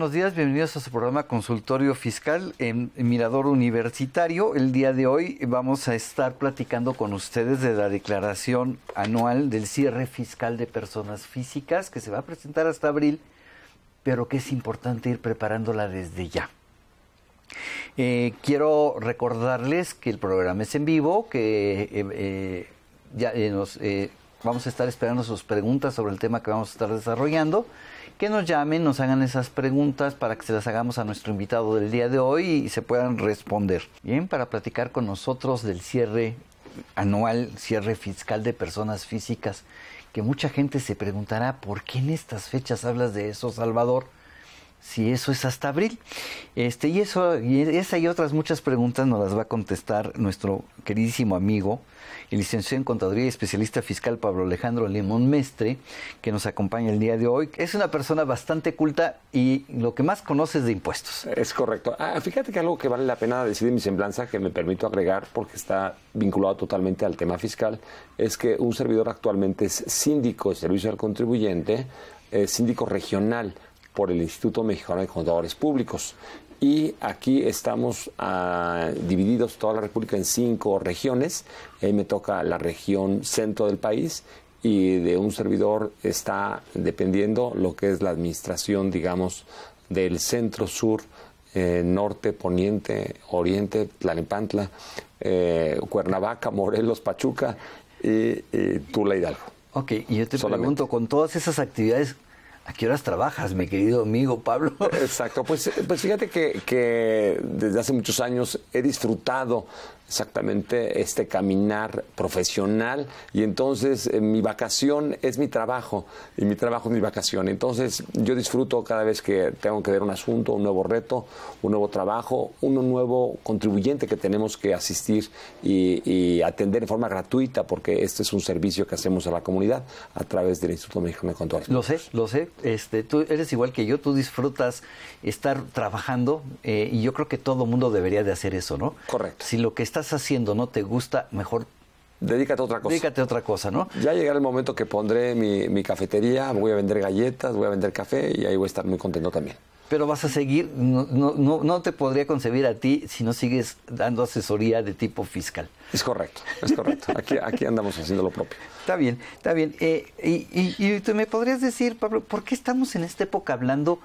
buenos días. Bienvenidos a su programa Consultorio Fiscal en Mirador Universitario. El día de hoy vamos a estar platicando con ustedes de la declaración anual del cierre fiscal de personas físicas que se va a presentar hasta abril, pero que es importante ir preparándola desde ya. Eh, quiero recordarles que el programa es en vivo, que eh, eh, ya nos vamos a estar esperando sus preguntas sobre el tema que vamos a estar desarrollando que nos llamen, nos hagan esas preguntas para que se las hagamos a nuestro invitado del día de hoy y se puedan responder. Bien, para platicar con nosotros del cierre anual, cierre fiscal de personas físicas, que mucha gente se preguntará, ¿por qué en estas fechas hablas de eso, Salvador? si eso es hasta abril. Este, y eso, y esa y otras muchas preguntas nos las va a contestar nuestro queridísimo amigo, el licenciado en Contaduría y especialista fiscal Pablo Alejandro Limón Mestre, que nos acompaña el día de hoy. Es una persona bastante culta y lo que más conoce es de impuestos. Es correcto. Ah, fíjate que algo que vale la pena decir en mi semblanza, que me permito agregar porque está vinculado totalmente al tema fiscal, es que un servidor actualmente es síndico de servicio al contribuyente, eh, síndico regional por el Instituto Mexicano de Contadores Públicos. Y aquí estamos ah, divididos toda la República en cinco regiones. Ahí me toca la región centro del país y de un servidor está dependiendo lo que es la administración, digamos, del centro sur, eh, norte, poniente, oriente, Tlalnepantla, eh, Cuernavaca, Morelos, Pachuca y, Tula Hidalgo. Ok, y yo te pregunto, con todas esas actividades, ¿A qué horas trabajas, mi querido amigo Pablo? Exacto, pues, pues fíjate que desde hace muchos años he disfrutado exactamente este caminar profesional y entonces eh, mi vacación es mi trabajo y mi trabajo es mi vacación. Entonces yo disfruto cada vez que tengo que ver un asunto, un nuevo reto, un nuevo trabajo, un nuevo contribuyente que tenemos que asistir y, atender de forma gratuita porque este es un servicio que hacemos a la comunidad a través del Instituto Mexicano de Control. Lo sé, lo sé. Este, tú eres igual que yo, tú disfrutas estar trabajando eh, y yo creo que todo mundo debería de hacer eso, ¿no? Correcto. Si lo que estás haciendo no te gusta, mejor Dedícate a otra cosa. Dedícate a otra cosa, ¿no? Ya llegará el momento que pondré mi, cafetería, voy a vender galletas, voy a vender café y ahí voy a estar muy contento también. Pero vas a seguir, no, te podría concebir a ti si no sigues dando asesoría de tipo fiscal. Es correcto, es correcto. Aquí, aquí andamos haciendo lo propio. Está bien, está bien. Eh, y, y, y, me podrías decir, Pablo, ¿por qué estamos en esta época hablando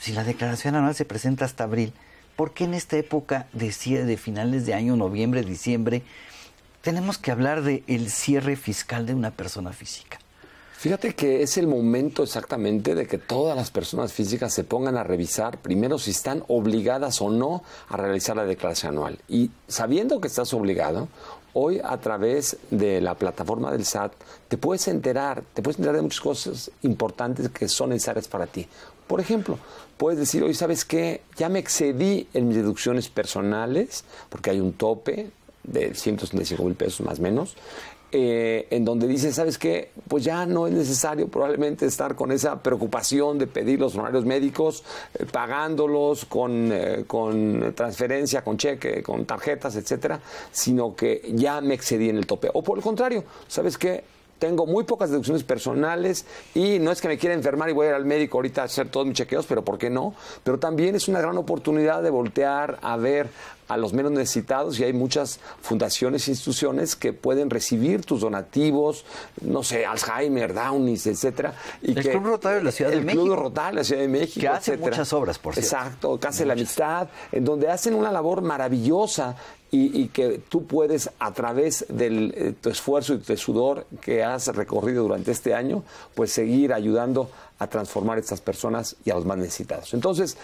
si la declaración anual se presenta hasta abril, ¿por qué en esta época de, de finales de año, noviembre, diciembre, tenemos que hablar del el cierre fiscal de una persona física? Fíjate que es el momento exactamente de que todas las personas físicas se pongan a revisar primero si están obligadas o no a realizar la declaración anual. Y sabiendo que estás obligado, Hoy a través de la plataforma del SAT te puedes enterar, te puedes enterar de muchas cosas importantes que son necesarias para ti. Por ejemplo, puedes decir, hoy sabes qué, ya me excedí en mis deducciones personales, porque hay un tope de 135 mil pesos más o menos, eh, en donde dice, ¿sabes qué? Pues ya no es necesario probablemente estar con esa preocupación de pedir los honorarios médicos, eh, pagándolos con, eh, con transferencia, con cheque, con tarjetas, etcétera, sino que ya me excedí en el tope. O por el contrario, ¿sabes qué? tengo muy pocas deducciones personales y no es que me quiera enfermar y voy a ir al médico ahorita a hacer todos mis chequeos, pero ¿por qué no? Pero también es una gran oportunidad de voltear a ver a los menos necesitados y hay muchas fundaciones e instituciones que pueden recibir tus donativos, no sé, Alzheimer, Downies, etcétera. Y el Club Rotario de la Ciudad de México. El Club Rotario de la Ciudad de México. Que hace muchas obras, por cierto. Exacto, casi la mitad, en donde hacen una labor maravillosa y, que tú puedes, a través de eh, tu esfuerzo y tu sudor que has recorrido durante este año, pues seguir ayudando a transformar a estas personas y a los más necesitados. Entonces,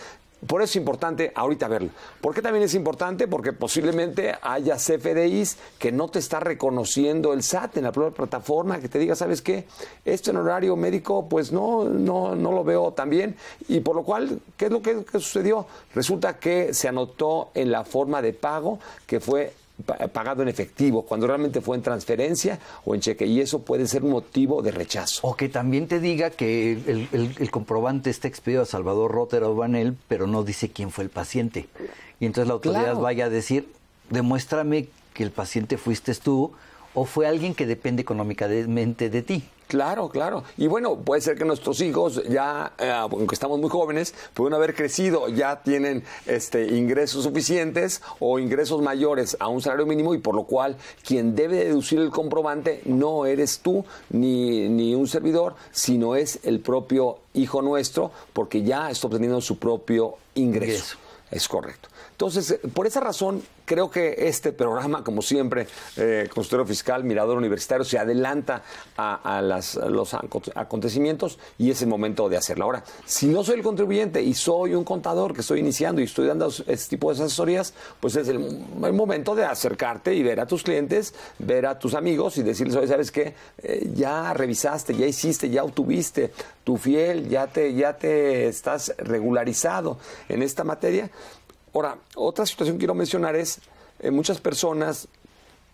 por eso es importante ahorita verlo. ¿Por qué también es importante? Porque posiblemente haya CFDIs que no te está reconociendo el SAT en la propia plataforma, que te diga, ¿sabes qué? Este en horario médico, pues no, no, no lo veo tan bien. Y por lo cual, ¿qué es lo que sucedió? Resulta que se anotó en la forma de pago que fue pagado en efectivo, cuando realmente fue en transferencia o en cheque. Y eso puede ser motivo de rechazo. O que también te diga que el, comprobante está expedido a Salvador Rotter o Banel, pero no dice quién fue el paciente. Y entonces la autoridad vaya a decir, demuéstrame que el paciente fuiste tú o fue alguien que depende económicamente de ti. Claro, claro. Y bueno, puede ser que nuestros hijos ya, eh, aunque estamos muy jóvenes, pueden haber crecido, ya tienen este, ingresos suficientes o ingresos mayores a un salario mínimo y por lo cual quien debe deducir el comprobante no eres tú ni, ni un servidor, sino es el propio hijo nuestro porque ya está obteniendo su propio ingreso. Es correcto. Entonces, eh, por esa razón, creo que este programa, como siempre, eh, Consultorio Fiscal, Mirador Universitario, se adelanta a, los acontecimientos y es el momento de hacerlo. Ahora, si no soy el contribuyente y soy un contador que estoy iniciando y estoy dando este tipo de asesorías, pues es el, momento de acercarte y ver a tus clientes, ver a tus amigos y decirles, oye, ¿sabes qué? Eh, ya revisaste, ya hiciste, ya obtuviste tu fiel, ya te, ya te estás regularizado en esta materia Ahora, otra situación que quiero mencionar es, eh, muchas personas,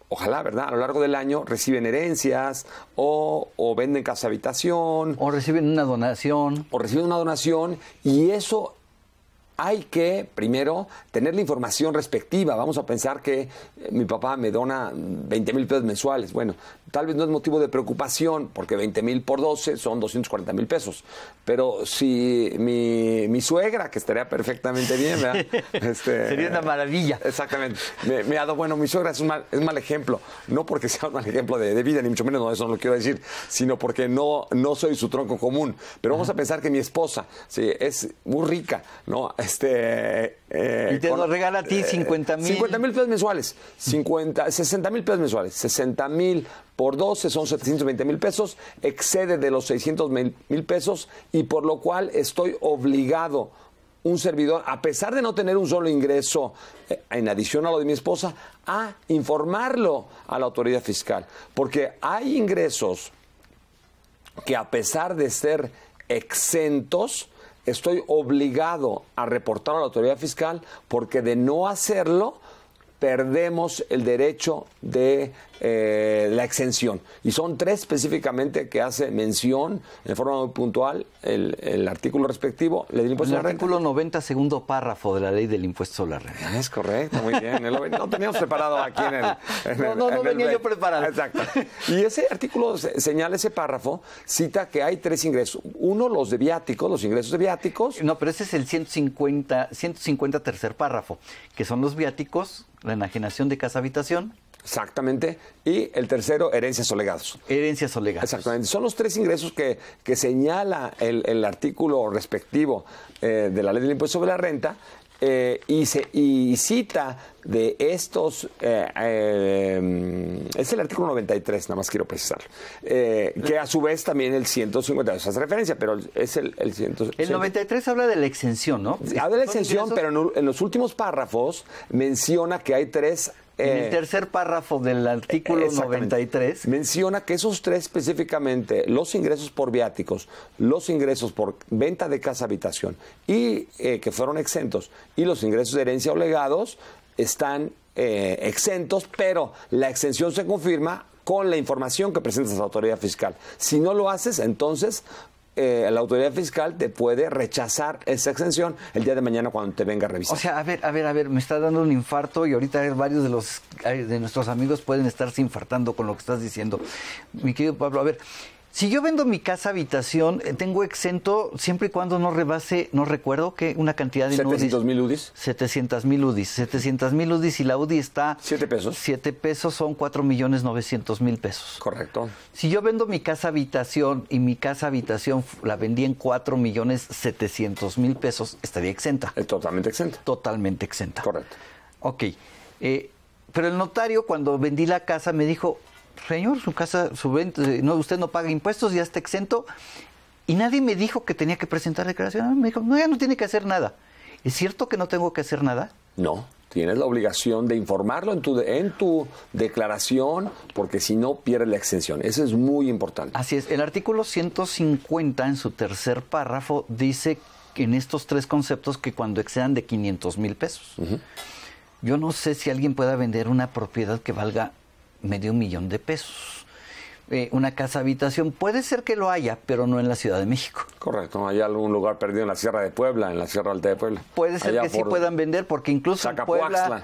ojalá, ¿verdad? A lo largo del año reciben herencias o, o venden casa habitación. O reciben una donación. O reciben una donación y eso hay que primero tener la información respectiva. Vamos a pensar que eh, mi papá me dona 20 mil pesos mensuales. Bueno, tal vez no es motivo de preocupación porque 20 mil por 12 son 240 mil pesos. Pero si mi, suegra, que estaría perfectamente bien, ¿verdad? Este, Sería una maravilla. Exactamente. Me, dado, bueno, mi suegra es un, mal, ejemplo. No porque sea un mal ejemplo de, vida, ni mucho menos, no, eso no lo quiero decir, sino porque no, no soy su tronco común. Pero vamos a pensar que mi esposa sí, es muy rica, ¿no? Este, eh, y te lo regala a ti 50 eh, mil. 50 mil pesos mensuales. 50, 60 mil pesos mensuales. 60 mil por 12 son 720 mil pesos. Excede de los 600 mil pesos y por lo cual estoy obligado un servidor, a pesar de no tener un solo ingreso, eh, en adición a lo de mi esposa, a informarlo a la autoridad fiscal. Porque hay ingresos que a pesar de ser exentos, estoy obligado a reportar a la autoridad fiscal porque de no hacerlo perdemos el derecho de eh, la exención. Y son tres específicamente que hace mención en forma muy puntual el, artículo respectivo. El, artículo 90, segundo párrafo de la ley del impuesto sobre la renta. Ah, es correcto, muy bien. No teníamos preparado aquí en el... no, no, no, yo preparado. Exacto. Y ese artículo señala, ese párrafo, cita que hay tres ingresos. Uno, los de viáticos, los ingresos de viáticos. No, pero ese es el 150, 150 tercer párrafo, que son los viáticos, la enajenación de casa habitación, Exactamente. Y el tercero, herencias o legados. Herencias o legados. Exactamente. Son los tres ingresos que, que señala el, artículo respectivo eh, de la ley del impuesto sobre la renta eh, y, se, y cita de estos, eh, es el artículo 93, nada más quiero precisarlo, que a su vez también el 150, hace referencia, pero es el, el El 93 habla de la exención, ¿no? Habla de la exención, pero en, los últimos párrafos menciona que hay tres en el eh, tercer párrafo del eh, artículo 93 menciona que esos tres específicamente, los ingresos por viáticos, los ingresos por venta de casa habitación y eh, que fueron exentos y los ingresos de herencia o legados están exentos, pero la exención se confirma con la información que presenta a la autoridad fiscal. Si no lo haces, entonces eh, la autoridad fiscal te puede rechazar esa exención el día de mañana cuando te venga a revisar. O sea, a ver, a ver, a ver, me está dando un infarto y ahorita varios de los eh, de nuestros amigos pueden estarse infartando con lo que estás diciendo. Mi querido Pablo, a ver, si yo vendo mi casa habitación, eh, tengo exento siempre y cuando no rebase, no recuerdo que una cantidad de 700 mil UDIs. 700 mil UDIs. 700 mil UDIs y la UDI está... 7 pesos. 7 pesos son 4 millones 900 mil pesos. Correcto. Si yo vendo mi casa habitación y mi casa habitación la vendí en 4 millones 700 mil pesos, estaría exenta. totalmente exenta. Totalmente exenta. Correcto. Ok. Eh, pero el notario cuando vendí la casa me dijo, señor, su casa, su venta, eh, no, usted no paga impuestos, ya está exento. Y nadie me dijo que tenía que presentar declaración. Me dijo, no, ya no tiene que hacer nada. ¿Es cierto que no tengo que hacer nada? No, tienes la obligación de informarlo en tu, en tu declaración, porque si no, pierde la exención. Eso es muy importante. Así es. El artículo 150, en su tercer párrafo, dice en estos tres conceptos que cuando excedan de 500 mil pesos. Yo no sé si alguien pueda vender una propiedad que valga medio millón de pesos. Eh, una casa habitación, puede ser que lo haya, pero no en la Ciudad de México. Correcto, hay algún lugar perdido en la Sierra de Puebla, en la Sierra Alta de Puebla. Puede ser que sí puedan vender, porque incluso en Puebla,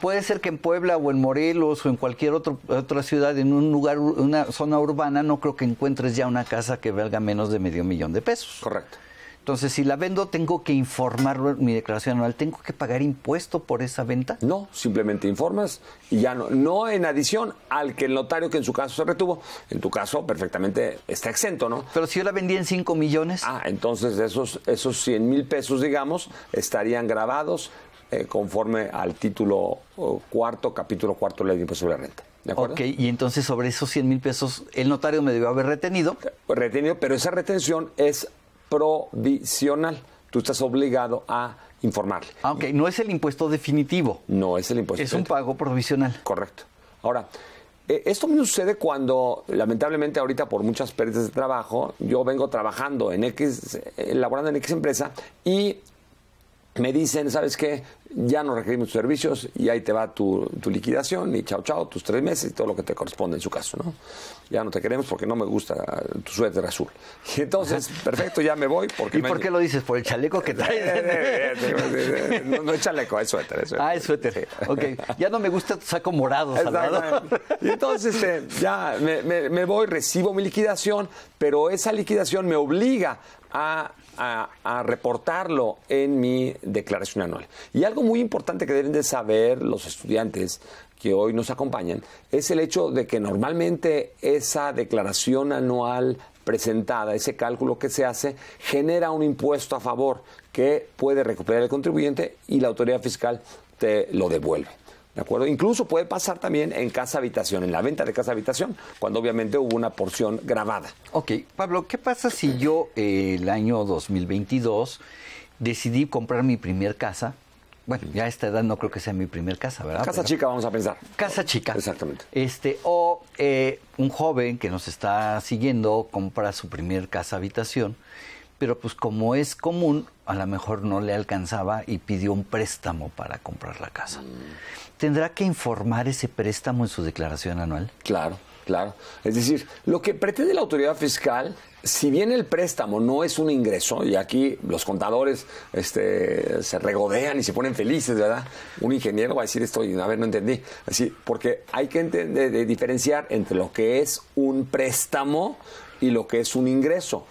puede ser que en Puebla o en Morelos o en cualquier otro, otra ciudad, en un lugar, una zona urbana, no creo que encuentres ya una casa que valga menos de medio millón de pesos. Correcto. Entonces, si la vendo, tengo que informar mi declaración anual, tengo que pagar impuesto por esa venta. No, simplemente informas y ya no. No en adición al que el notario que en su caso se retuvo, en tu caso perfectamente está exento, ¿no? Pero si yo la vendí en 5 millones. Ah, entonces esos, esos 100 mil pesos, digamos, estarían grabados eh, conforme al título cuarto, capítulo cuarto de la ley de impuesto sobre la renta. ¿De Ok, y entonces sobre esos 100 mil pesos el notario me debió haber retenido. Retenido, pero esa retención es provisional. Tú estás obligado a informarle. Aunque ah, no es el impuesto definitivo. No es el impuesto. Es un pago provisional. Correcto. Ahora, eh, esto me sucede cuando, lamentablemente, ahorita por muchas pérdidas de trabajo, yo vengo trabajando en X, eh, laborando en X empresa y me dicen, ¿sabes qué? Ya no requerimos tus servicios y ahí te va tu, tu liquidación y chao, chao, tus tres meses y todo lo que te corresponde en su caso, ¿no? ya no te queremos porque no me gusta tu suéter azul. Y entonces, perfecto, ya me voy. Porque ¿Y por qué lo dices? ¿Por el chaleco que traes? no, no, es chaleco, es suéter, Ah, es suéter. ya no me gusta tu saco morado, entonces, eh, ya me, voy, recibo mi liquidación, pero esa liquidación me obliga a a, reportarlo en mi declaración anual. Y algo muy importante que deben de saber los estudiantes que hoy nos acompañan, es el hecho de que normalmente esa declaración anual presentada, ese cálculo que se hace, genera un impuesto a favor que puede recuperar el contribuyente y la autoridad fiscal te lo devuelve. ¿De acuerdo? Incluso puede pasar también en casa habitación, en la venta de casa habitación, cuando obviamente hubo una porción grabada. Ok, Pablo, ¿qué pasa si yo eh, el año 2022 decidí comprar mi primer casa bueno, ya a esta edad no creo que sea mi primer casa, ¿verdad? Casa chica, vamos a pensar. Casa chica. Exactamente. Este, o eh, un joven que nos está siguiendo compra su primer casa habitación pero pues como es común, a lo mejor no le alcanzaba y pidió un préstamo para comprar la casa. Mm. ¿Tendrá que informar ese préstamo en su declaración anual? Claro. Claro. Es decir, lo que pretende la autoridad fiscal, si bien el préstamo no es un ingreso, y aquí los contadores este, se regodean y se ponen felices, ¿verdad? Un ingeniero va a decir esto y a ver, no entendí. Así, porque hay que entender, de diferenciar entre lo que es un préstamo y lo que es un ingreso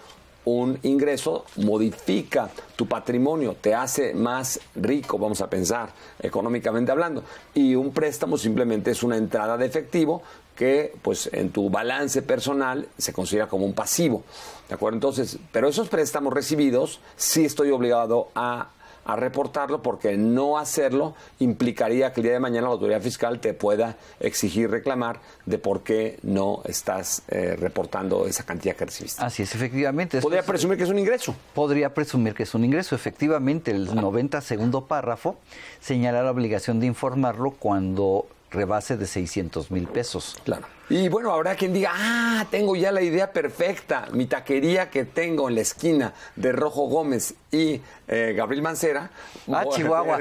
un ingreso modifica tu patrimonio, te hace más rico, vamos a pensar, económicamente hablando. Y un préstamo simplemente es una entrada de efectivo que pues en tu balance personal se considera como un pasivo. ¿De acuerdo? Entonces, pero esos préstamos recibidos sí estoy obligado a, reportarlo porque no hacerlo implicaría que el día de mañana la autoridad fiscal te pueda exigir reclamar de por qué no estás eh, reportando esa cantidad que recibiste. Así es, efectivamente. Podría presumir que es un ingreso. Podría presumir que es un ingreso. Efectivamente, el 90 segundo párrafo señala la obligación de informarlo cuando rebase de 600 mil pesos. Claro. Y bueno, habrá quien diga, ah, tengo ya la idea perfecta. Mi taquería que tengo en la esquina de Rojo Gómez y eh, Gabriel Mancera. Ah, Chihuahua.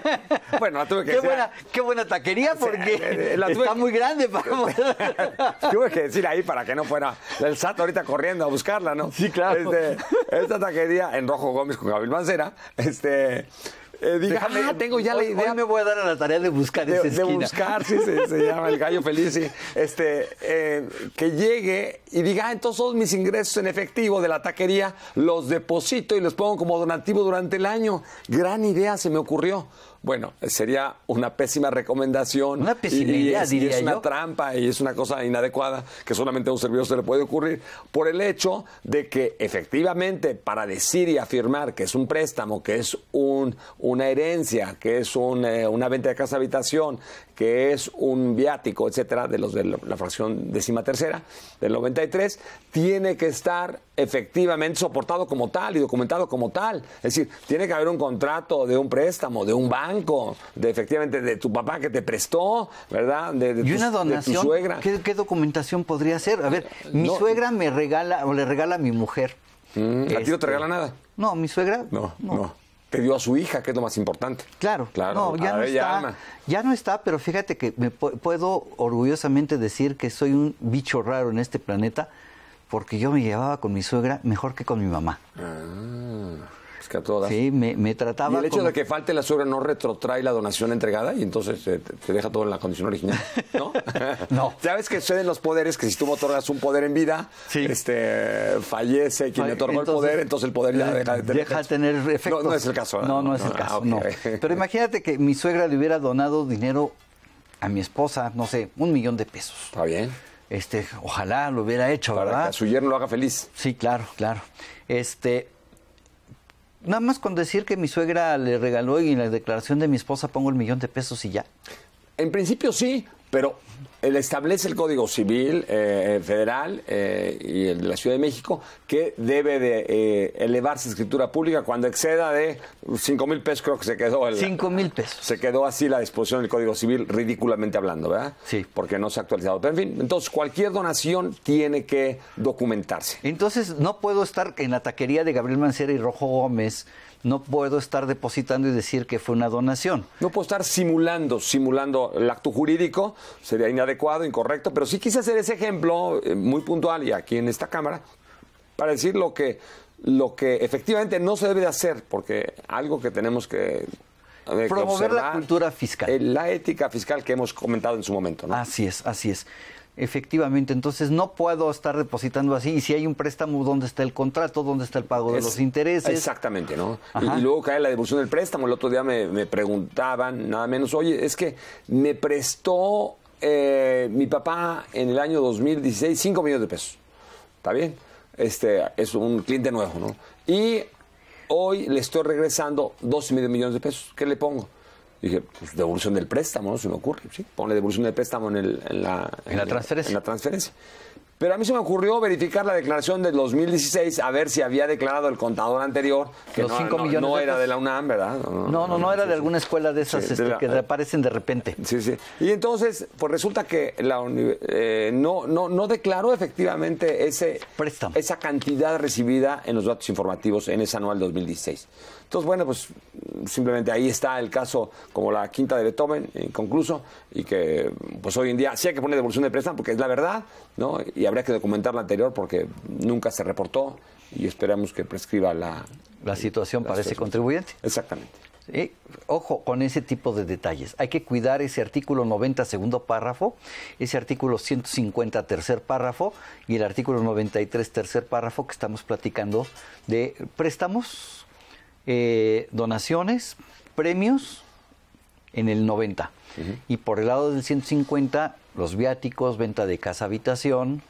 bueno, la tuve que qué decir. Buena, qué buena taquería porque eh, eh, está muy grande para Tuve que decir ahí para que no fuera el SAT ahorita corriendo a buscarla, ¿no? Sí, claro. Este, esta taquería en Rojo Gómez con Gabriel Mancera, este, eh, ah, tengo ya la idea, me voy a dar a la tarea de buscar de, esa esquina. De buscar, sí, se, llama el gallo feliz, Este, eh, que llegue y diga, ah, entonces todos mis ingresos en efectivo de la taquería los deposito y los pongo como donativo durante el año. Gran idea se me ocurrió bueno, sería una pésima recomendación. Una pésima idea, diría y es una trampa y es una cosa inadecuada que solamente a un servidor se le puede ocurrir por el hecho de que efectivamente para decir y afirmar que es un préstamo, que es un, una herencia, que es eh, una venta de casa habitación, que es un viático, etcétera, de los de la fracción décima tercera del 93, tiene que estar efectivamente soportado como tal y documentado como tal. Es decir, tiene que haber un contrato de un préstamo, de un banco de efectivamente de tu papá que te prestó, ¿verdad? De, y una donación. suegra. ¿Qué, documentación podría ser? A ver, mi suegra me regala o le regala a mi mujer. ¿La mm, no te este, regala nada? No, mi suegra. no. no. te dio a su hija, que es lo más importante. Claro, claro. ya, no está, ya no está, pero fíjate que me puedo orgullosamente decir que soy un bicho raro en este planeta porque yo me llevaba con mi suegra mejor que con mi mamá. Ah. Pues, que a todas. Sí, me, me trataba. Y el hecho de que falte la suegra no retrotrae la donación entregada y entonces eh, te, deja todo en la condición original, ¿no? no. Sabes que suceden los poderes que si tú otorgas un poder en vida, este fallece quien le otorgó el poder, entonces el poder ya eh, deja de tener. Deja de tener efecto. No, es el caso. No, no, es el caso. Ah, no. Pero imagínate que mi suegra le hubiera donado dinero a mi esposa, no sé, un millón de pesos. Está bien. Este, ojalá lo hubiera hecho, ¿verdad? Que su yerno lo haga feliz. Sí, claro, claro. Este, Nada más con decir que mi suegra le regaló y en la declaración de mi esposa pongo el millón de pesos y ya. En principio sí, pero él establece el Código Civil eh, Federal eh, y el de la Ciudad de México que debe de eh, elevarse escritura pública cuando exceda de 5 mil pesos, creo que se quedó. El, mil pesos. Se quedó así la disposición del Código Civil, ridículamente hablando, ¿verdad? Sí. Porque no se ha actualizado. Pero en fin, entonces cualquier donación tiene que documentarse. Entonces no puedo estar en la taquería de Gabriel Mancera y Rojo Gómez no puedo estar depositando y decir que fue una donación. No puedo estar simulando, simulando el acto jurídico, sería inadecuado, incorrecto, pero sí quise hacer ese ejemplo eh, muy puntual y aquí en esta cámara para decir lo que, lo que efectivamente no se debe de hacer, porque algo que tenemos que... Eh, Promover la cultura fiscal. Eh, la ética fiscal que hemos comentado en su momento. Así es, así es. Efectivamente, entonces no puedo estar depositando así. Y si hay un préstamo, ¿dónde está el contrato? ¿Dónde está el pago de los intereses? Exactamente, ¿no? Y, luego cae la devolución del préstamo. El otro día me, preguntaban, nada menos, oye, es que me prestó eh, mi papá en el año 2016 5 millones de pesos. ¿Está bien? Este es un cliente nuevo, ¿no? Y hoy le estoy regresando 12 millones de pesos. ¿Qué le pongo? Dije, pues devolución del préstamo, ¿no? Se me ocurre. Sí, ponle devolución del préstamo en, el, en, la, en la transferencia. Pero a mí se me ocurrió verificar la declaración del 2016, a ver si había declarado el contador anterior, que Los no, millones no era de la UNAM, ¿verdad? No, no, no, era de alguna escuela de esas este, que reaparecen eh, de repente. Sí, sí. Y entonces, pues resulta que la eh, no, no, declaró efectivamente ese, esa cantidad recibida en los datos informativos en ese anual 2016. Entonces, bueno, pues simplemente ahí está el caso como la quinta de Beethoven, inconcluso, y que pues hoy en día sí hay que poner devolución de préstamo porque es la verdad, ¿no? Y habría que documentar la anterior porque nunca se reportó y esperamos que prescriba la... situación para ese contribuyente. Exactamente. ojo con ese tipo de detalles. Hay que cuidar ese artículo 90, segundo párrafo, ese artículo 150, tercer párrafo y el artículo 93, tercer párrafo que estamos platicando de préstamos, eh, donaciones, premios en el 90. Y por el lado del 150, los viáticos, venta de casa, habitación,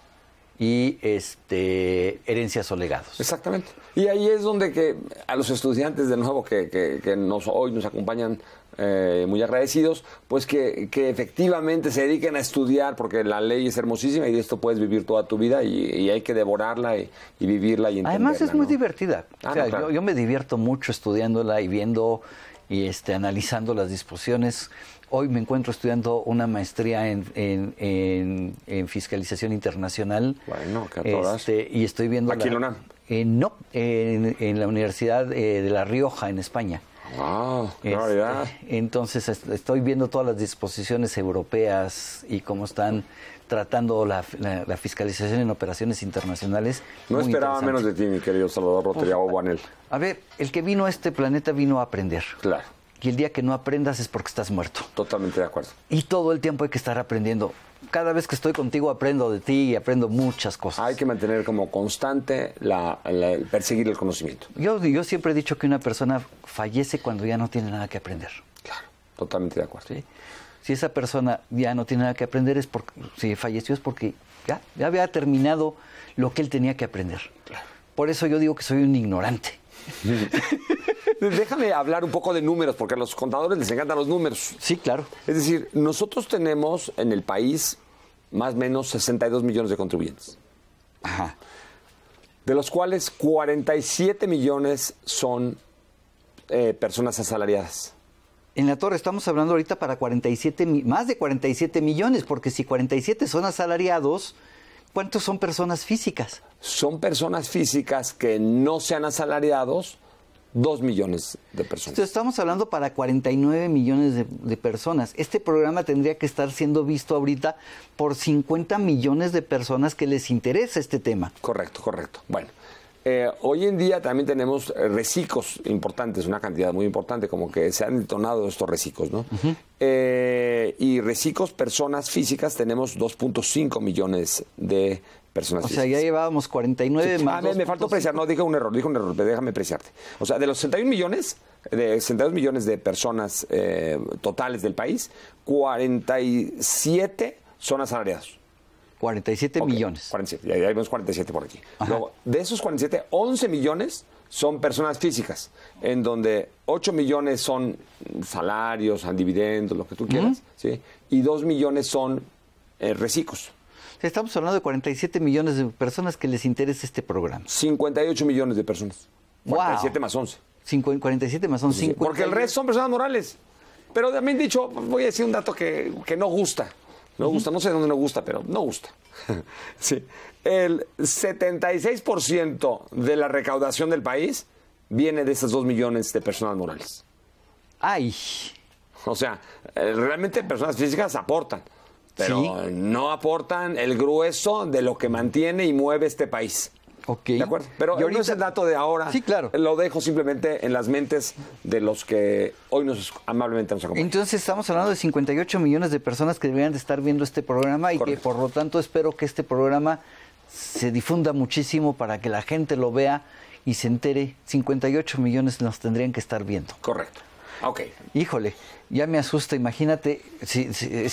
y este, herencias o legados. Exactamente. Y ahí es donde que a los estudiantes de nuevo que, que, nos, hoy nos acompañan eh, muy agradecidos, pues que, efectivamente se dediquen a estudiar, porque la ley es hermosísima y de esto puedes vivir toda tu vida y, hay que devorarla y, vivirla y Además es muy divertida. Ah, yo, me divierto mucho estudiándola y viendo y este, analizando las disposiciones. Hoy me encuentro estudiando una maestría en, fiscalización internacional. Bueno, todas. Este, y estoy viendo... la, eh, en no, en, la Universidad eh, de La Rioja, en España. Wow, ah, qué este, entonces estoy viendo todas las disposiciones europeas y cómo están tratando la, fiscalización en operaciones internacionales. No esperaba menos de ti, mi querido Salvador Rotería pues, Obanel. A ver, el que vino a este planeta vino a aprender. Claro y el día que no aprendas es porque estás muerto. Totalmente de acuerdo. Y todo el tiempo hay que estar aprendiendo. Cada vez que estoy contigo aprendo de ti y aprendo muchas cosas. Hay que mantener como constante la, perseguir el conocimiento. Yo, siempre he dicho que una persona fallece cuando ya no tiene nada que aprender. Claro, totalmente de acuerdo. Si esa persona ya no tiene nada que aprender, es porque, si falleció es porque ya, ya había terminado lo que él tenía que aprender. Claro. Por eso yo digo que soy un ignorante. déjame hablar un poco de números, porque a los contadores les encantan los números. Sí, claro. Es decir, nosotros tenemos en el país más o menos 62 millones de contribuyentes. Ajá. De los cuales 47 millones son eh, personas asalariadas. En la torre estamos hablando ahorita para 47, más de 47 millones, porque si 47 son asalariados, ¿cuántos son personas físicas? Son personas físicas que no sean asalariados, 2 millones de personas. Entonces, estamos hablando para 49 millones de, personas. Este programa tendría que estar siendo visto ahorita por 50 millones de personas que les interesa este tema. Correcto, correcto. Bueno, eh, hoy en día también tenemos eh, recicos importantes, una cantidad muy importante, como que se han detonado estos recicos, ¿no? Eh, y recicos, personas físicas, tenemos 2.5 millones de o sea, ya llevábamos 49 ah, me, faltó preciar, no, dije un error, dije un error, déjame apreciarte. O sea, de los 61 millones, de 62 millones de personas eh, totales del país, 47 son asalariados. 47 millones. 47, ya, vemos 47 por aquí. de esos 47, 11 millones son personas físicas, en donde 8 millones son salarios, dividendos, lo que tú quieras, ¿sí? y 2 millones son eh, Estamos hablando de 47 millones de personas que les interesa este programa. 58 millones de personas. 47 más 11. 47 más 11. Porque el resto son personas morales. Pero también dicho, voy a decir un dato que, no gusta. No gusta, no sé dónde no gusta, pero no gusta. El 76% de la recaudación del país viene de esas 2 millones de personas morales. ¡Ay! O sea, eh, realmente personas físicas aportan pero no aportan el grueso de lo que mantiene y mueve este país. ok ¿De acuerdo? Pero yo no es el dato de ahora. Sí, claro. Lo dejo simplemente en las mentes de los que hoy nos amablemente nos acompañan. Entonces estamos hablando de 58 millones de personas que deberían de estar viendo este programa y que por lo tanto espero que este programa se difunda muchísimo para que la gente lo vea y se entere. 58 millones nos tendrían que estar viendo. Correcto. Ok. Híjole ya me asusta. Imagínate, si,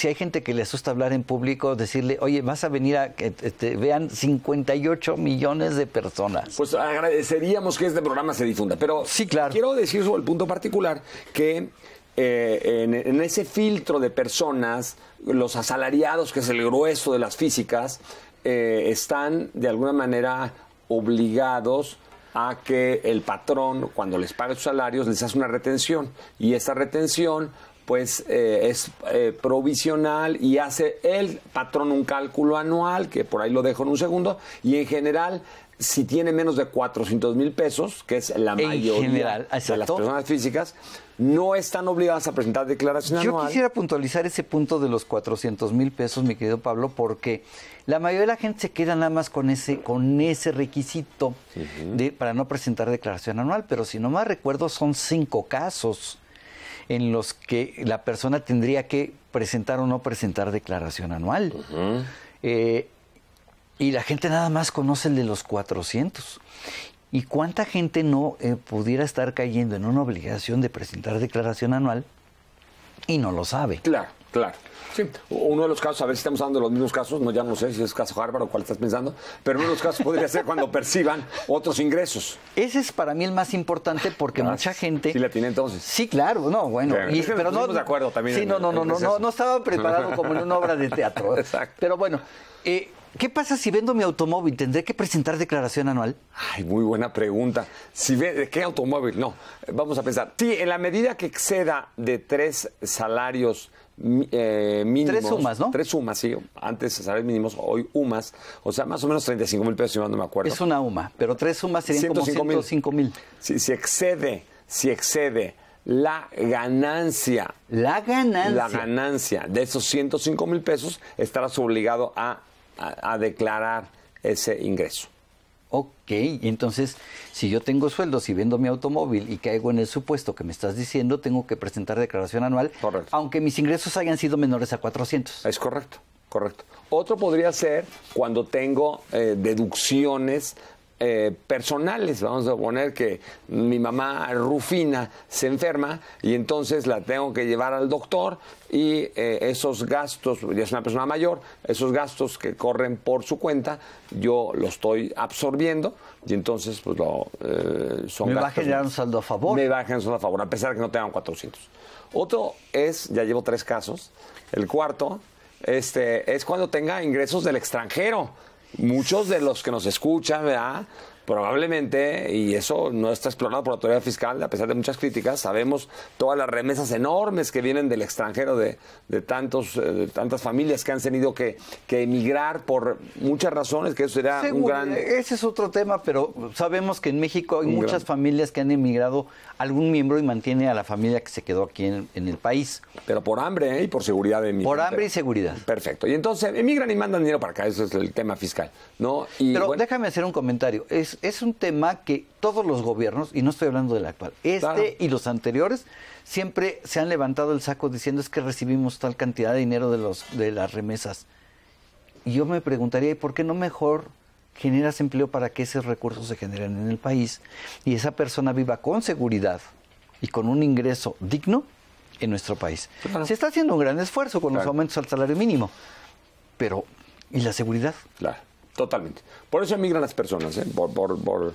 hay gente que le asusta hablar en público, decirle, oye, vas a venir a que te vean 58 millones de personas. Pues agradeceríamos que este programa se difunda. Pero sí, claro. quiero decir sobre el punto particular que eh, en, ese filtro de personas, los asalariados, que es el grueso de las físicas, eh, están de alguna manera obligados a que el patrón, cuando les pague sus salarios, les hace una retención. Y esa retención pues eh, es eh, provisional y hace el patrón un cálculo anual, que por ahí lo dejo en un segundo, y en general, si tiene menos de 400 mil pesos, que es la en mayoría de las personas físicas, no están obligadas a presentar declaración anual. Yo quisiera puntualizar ese punto de los 400 mil pesos, mi querido Pablo, porque la mayoría de la gente se queda nada más con ese, con ese requisito de, para no presentar declaración anual, pero si no más recuerdo, son cinco casos en los que la persona tendría que presentar o no presentar declaración anual. Eh, y la gente nada más conoce el de los 400. ¿Y cuánta gente no eh, pudiera estar cayendo en una obligación de presentar declaración anual y no lo sabe? Claro. Claro. Sí, uno de los casos, a ver si estamos hablando de los mismos casos, no ya no sé si es caso Harvard o cuál estás pensando, pero uno de los casos podría ser cuando perciban otros ingresos. Ese es para mí el más importante porque ah, mucha gente. Sí, la tiene entonces. Sí, claro, no, bueno. estamos pero no. de acuerdo también. Sí, no, no, no, no, no, no estaba preparado como en una obra de teatro. ¿eh? Exacto. Pero bueno, eh, ¿Qué pasa si vendo mi automóvil? ¿Tendré que presentar declaración anual? Ay, muy buena pregunta. Si ve, ¿Qué automóvil? No, vamos a pensar. Sí, en la medida que exceda de tres salarios eh, mínimos. Tres sumas, ¿no? Tres sumas, sí. Antes salarios mínimos, hoy UMAs. O sea, más o menos 35 mil pesos, si no me acuerdo. Es una UMA, pero tres sumas serían 105, como mil. Si, si excede, si excede la ganancia. La ganancia. La ganancia de esos 105 mil pesos estarás obligado a declarar ese ingreso. Ok, entonces si yo tengo sueldos y vendo mi automóvil y caigo en el supuesto que me estás diciendo, tengo que presentar declaración anual, aunque mis ingresos hayan sido menores a 400. Es correcto, correcto. Otro podría ser cuando tengo eh, deducciones eh, personales. Vamos a poner que mi mamá Rufina se enferma y entonces la tengo que llevar al doctor y eh, esos gastos, ya es una persona mayor, esos gastos que corren por su cuenta, yo los estoy absorbiendo y entonces pues lo, eh, son Me un saldo a favor. Me bajan saldo a favor, a pesar de que no tengan 400. Otro es, ya llevo tres casos, el cuarto este, es cuando tenga ingresos del extranjero muchos de los que nos escuchan, ¿verdad? probablemente, y eso no está explorado por la autoridad fiscal, a pesar de muchas críticas, sabemos todas las remesas enormes que vienen del extranjero, de, tantos, eh, tantas familias que han tenido que, emigrar por muchas razones, que eso será un gran... Ese es otro tema, pero sabemos que en México hay muchas familias que han emigrado algún miembro y mantiene a la familia que se quedó aquí en, el país. Pero por hambre ¿eh? y por seguridad de Por hambre y seguridad. Perfecto. Y entonces emigran y mandan dinero para acá, eso es el tema fiscal. ¿no? pero déjame hacer un comentario. Es, es un tema que todos los gobiernos, y no estoy hablando del actual, este y los anteriores, siempre se han levantado el saco diciendo es que recibimos tal cantidad de dinero de, los, de las remesas. Y yo me preguntaría, ¿y por qué no mejor generas empleo para que esos recursos se generen en el país y esa persona viva con seguridad y con un ingreso digno en nuestro país? Se está haciendo un gran esfuerzo con los aumentos al salario mínimo, pero ¿y la seguridad? Claro. Totalmente. Por eso emigran las personas, ¿eh? por, por, por,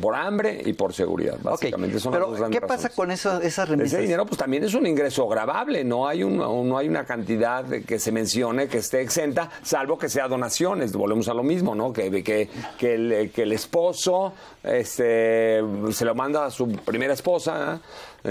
por, hambre y por seguridad, básicamente. Pero, ¿qué pasa con esa, esas remesas? Ese dinero, pues también es un ingreso grabable. No hay, un, no hay una cantidad que se mencione que esté exenta, salvo que sea donaciones. Volvemos a lo mismo, ¿no? Que, que, el, que esposo este, se lo manda a su primera esposa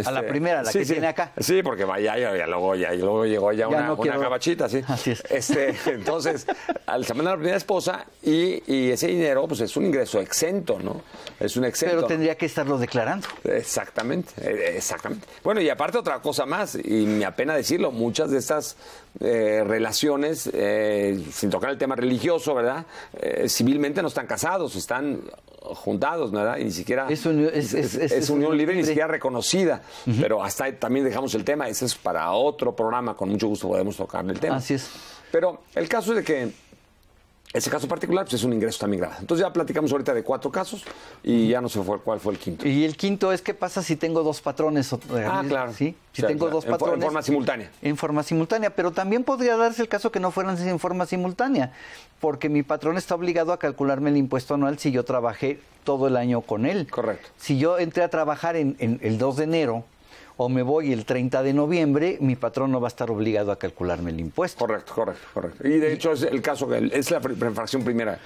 a la este, primera, la que tiene acá. Sí, porque vaya ya, luego, ya, luego llegó ya, una, una cabachita, sí. Así es. Este, entonces, al se a la primera esposa y, y, ese dinero, pues es un ingreso exento, ¿no? Es un exento. Pero tendría que estarlo declarando. Exactamente, eh, exactamente. Bueno, y aparte otra cosa más, y me apena decirlo, muchas de estas eh, relaciones, eh, sin tocar el tema religioso, ¿verdad? Eh, civilmente no están casados, están juntados, ¿verdad? Y ni siquiera es, unión libre, y ni siquiera reconocida. Pero hasta también dejamos el tema, ese es para otro programa, con mucho gusto podemos tocar el tema. Así es. Pero el caso es de que ese caso particular pues, es un ingreso también grave. Entonces ya platicamos ahorita de cuatro casos y ya no sé cuál fue el quinto. Y el quinto es qué pasa si tengo dos patrones. Ah, claro. ¿Sí? Si tengo dos patrones. En forma simultánea. En forma simultánea, pero también podría darse el caso que no fueran en forma simultánea, porque mi patrón está obligado a calcularme el impuesto anual si yo trabajé todo el año con él. Correcto. Si yo entré a trabajar en el 2 de enero, o me voy el 30 de noviembre, mi patrón no va a estar obligado a calcularme el impuesto. Correcto, correcto, correcto. Y de hecho es el caso, es la fracción primera.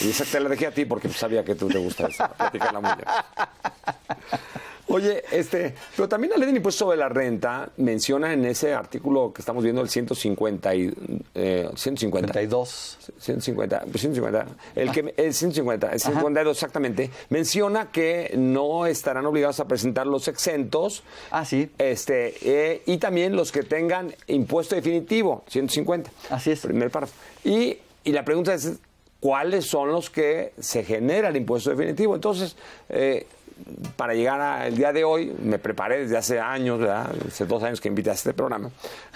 Y esa te la dejé a ti porque sabía que tú te gusta la Oye, este, pero también la ley del impuesto sobre la renta menciona en ese artículo que estamos viendo, el 150 y, eh, 150. 150, pues El, que, el 150, el exactamente. Menciona que no estarán obligados a presentar los exentos. Ah, sí. Este, eh, y también los que tengan impuesto definitivo, 150. Así es. Primer párrafo. Y, y la pregunta es, cuáles son los que se genera el impuesto definitivo. Entonces, eh, para llegar al día de hoy, me preparé desde hace años, hace dos años que invité a este programa,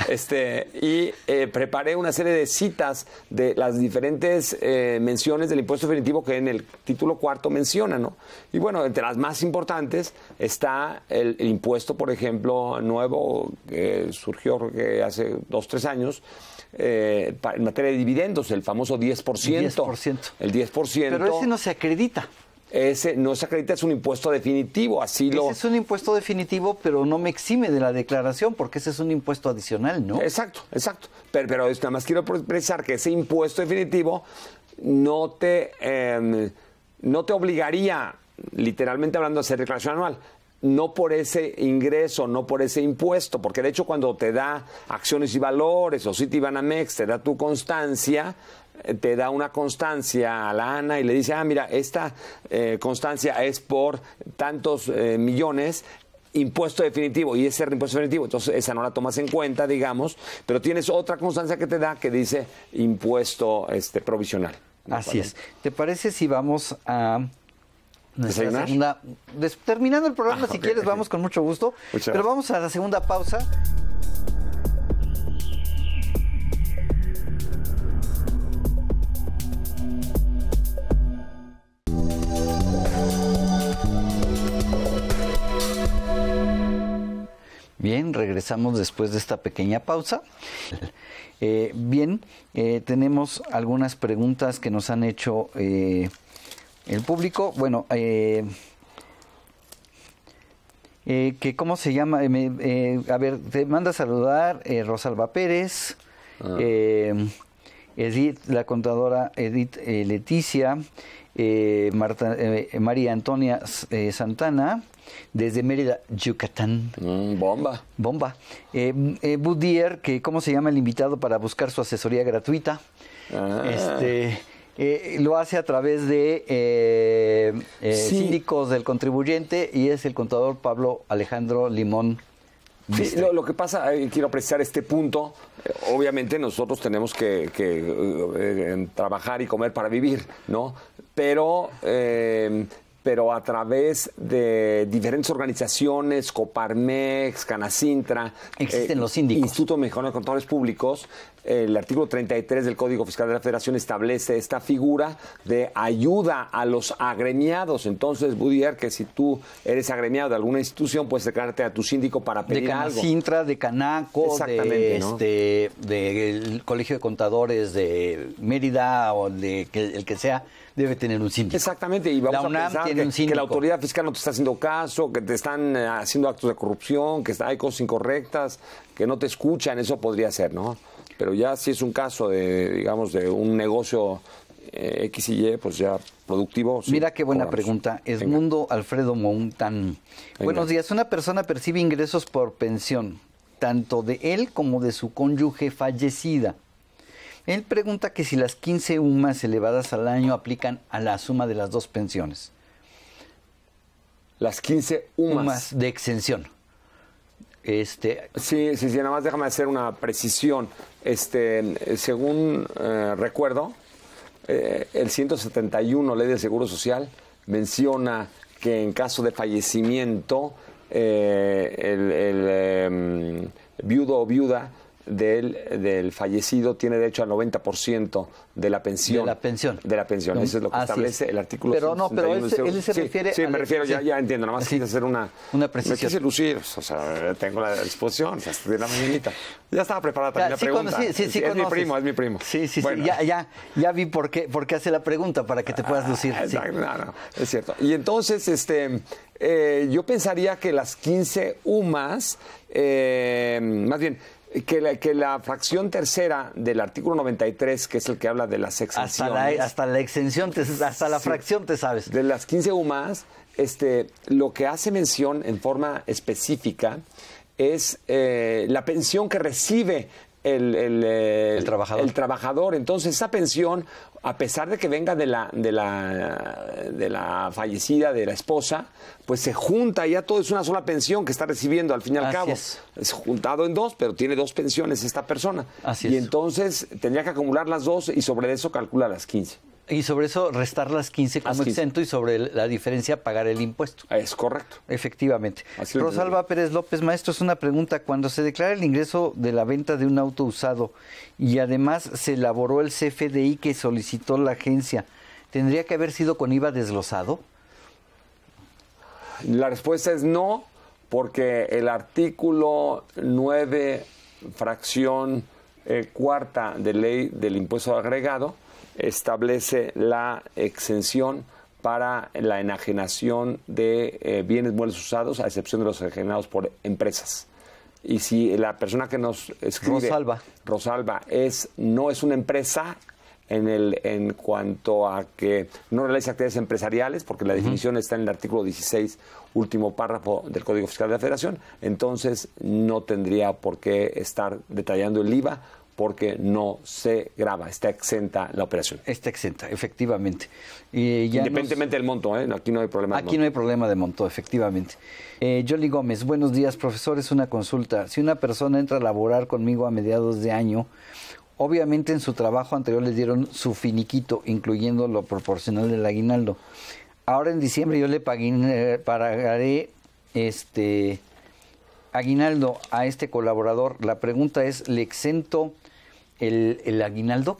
este, y eh, preparé una serie de citas de las diferentes eh, menciones del impuesto definitivo que en el título cuarto menciona. ¿no? Y bueno, entre las más importantes está el, impuesto, por ejemplo, nuevo que surgió hace dos, tres años, eh, en materia de dividendos, el famoso 10%. 10%. El 10%. Pero ese no se acredita ese no se acredita, es un impuesto definitivo, así lo... es un impuesto definitivo, pero no me exime de la declaración, porque ese es un impuesto adicional, ¿no? Exacto, exacto. Pero, pero nada más quiero precisar que ese impuesto definitivo no te, em, no te obligaría, literalmente hablando, a hacer declaración anual no por ese ingreso, no por ese impuesto, porque de hecho cuando te da acciones y valores o MEX, te da tu constancia, te da una constancia a la ANA y le dice, ah, mira, esta eh, constancia es por tantos eh, millones impuesto definitivo y ese impuesto definitivo, entonces esa no la tomas en cuenta, digamos, pero tienes otra constancia que te da que dice impuesto este provisional. Así es. ¿Te parece si vamos a segunda terminando el programa ah, si quieres vamos con mucho gusto, pero vamos a la segunda pausa. Bien, regresamos después de esta pequeña pausa. Eh, bien, eh, tenemos algunas preguntas que nos han hecho eh, el público. Bueno, que cómo se llama, a ver, te manda a saludar Rosalba Pérez, ah. Edith, la contadora Edith Leticia, María Antonia Santana, desde Mérida, Yucatán. Mm, bomba. Bomba. Eh, eh, Budier, que cómo se llama el invitado para buscar su asesoría gratuita. Ah. Este. Eh, lo hace a través de síndicos del contribuyente y es el contador Pablo Alejandro Limón. lo, que pasa, quiero apreciar este punto, obviamente nosotros tenemos que, que trabajar y comer para vivir, ¿no? Pero pero a través de diferentes organizaciones, Coparmex, Canacintra. Existen eh, los Instituto Mexicano de Contadores Públicos, el artículo 33 del Código Fiscal de la Federación establece esta figura de ayuda a los agremiados. Entonces, Budier, que si tú eres agremiado de alguna institución, puedes acercarte a tu síndico para pedir de algo. De de Canaco, de, este, del Colegio de Contadores de Mérida o de el que sea debe tener un síndico. Exactamente, y vamos a pensar que, la autoridad fiscal no te está haciendo caso, que te están eh, haciendo actos de corrupción, que hay cosas incorrectas, que no te escuchan, eso podría ser, ¿no? pero ya si es un caso de, digamos, de un negocio eh, X y Y, pues ya productivo. Mira qué buena pregunta. Edmundo Alfredo Montán. Buenos días. Una persona percibe ingresos por pensión, tanto de él como de su cónyuge fallecida. Él pregunta que si las 15 UMAS elevadas al año aplican a la suma de las dos pensiones. Las 15 UMAS de exención. Este... Sí, sí, nada más déjame hacer una precisión. Este, según eh, recuerdo, eh, el 171, Ley de Seguro Social, menciona que en caso de fallecimiento, eh, el em, viudo o viuda del, del, fallecido tiene derecho al 90% de la pensión. De la pensión. De la pensión. Eso es lo que establece el artículo Pero no, pero él, se, él se refiere. Sí, me refiero, ya, ya entiendo. Nada más quise hacer una. Una precisión. Me quise lucir. O sea, tengo la disposición. O sea, de la mañanita. Ya estaba preparada también la pregunta. es mi primo, es mi primo. Sí, sí, sí. Ya, ya, ya vi por qué, por qué hace la pregunta, para que te puedas ah, lucir. exacto, es cierto. Y entonces, este. Eh, yo pensaría que las 15 UMAS, eh, más bien, que la, fracción tercera del artículo 93, que es el que habla de las exenciones. Hasta la, e, hasta la exención, hasta la fracción te sabes. De las 15 UMAs, este, lo que hace mención en forma específica es eh, la pensión que recibe eh, trabajador. el, trabajador. Entonces, esa pensión a pesar de que venga de la, de la, de la fallecida, de la esposa, pues se junta, ya todo es una sola pensión que está recibiendo al fin y al cabo. Es. juntado en dos, pero tiene dos pensiones esta persona. Así y entonces tendría que acumular las dos y sobre eso calcula las 15. Y sobre eso restar las 15 como exento y sobre la diferencia pagar el impuesto. Ah, es correcto. Efectivamente. Rosalba Pérez López, maestro, es una pregunta. Cuando se declara el ingreso de la venta de un auto usado y además se elaboró el CFDI que solicitó la agencia, ¿tendría que haber sido con IVA desglosado? La respuesta es no, porque el artículo 9, fracción eh, cuarta de ley del impuesto agregado, establece la exención para la enajenación de eh, bienes muebles usados, a excepción de los enajenados por empresas. Y si la persona que nos escribe Rosalba, Rosalba es no es una empresa en el en cuanto a que no realiza actividades empresariales, porque la definición está en el artículo 16, último párrafo del Código Fiscal de la Federación, entonces no tendría por qué estar detallando el IVA porque no se graba, está exenta la operación. Está exenta, efectivamente. Independientemente del monto, ¿eh? aquí no hay problema. Aquí de monto. no hay problema de monto, efectivamente. Eh, Jolly Gómez, buenos días, profesor, es una consulta. Si una persona entra a laborar conmigo a mediados de año, obviamente en su trabajo anterior le dieron su finiquito, incluyendo lo proporcional del aguinaldo. Ahora en diciembre yo le pagué, eh, pagaré este aguinaldo a este colaborador. La pregunta es, ¿le exento el, aguinaldo?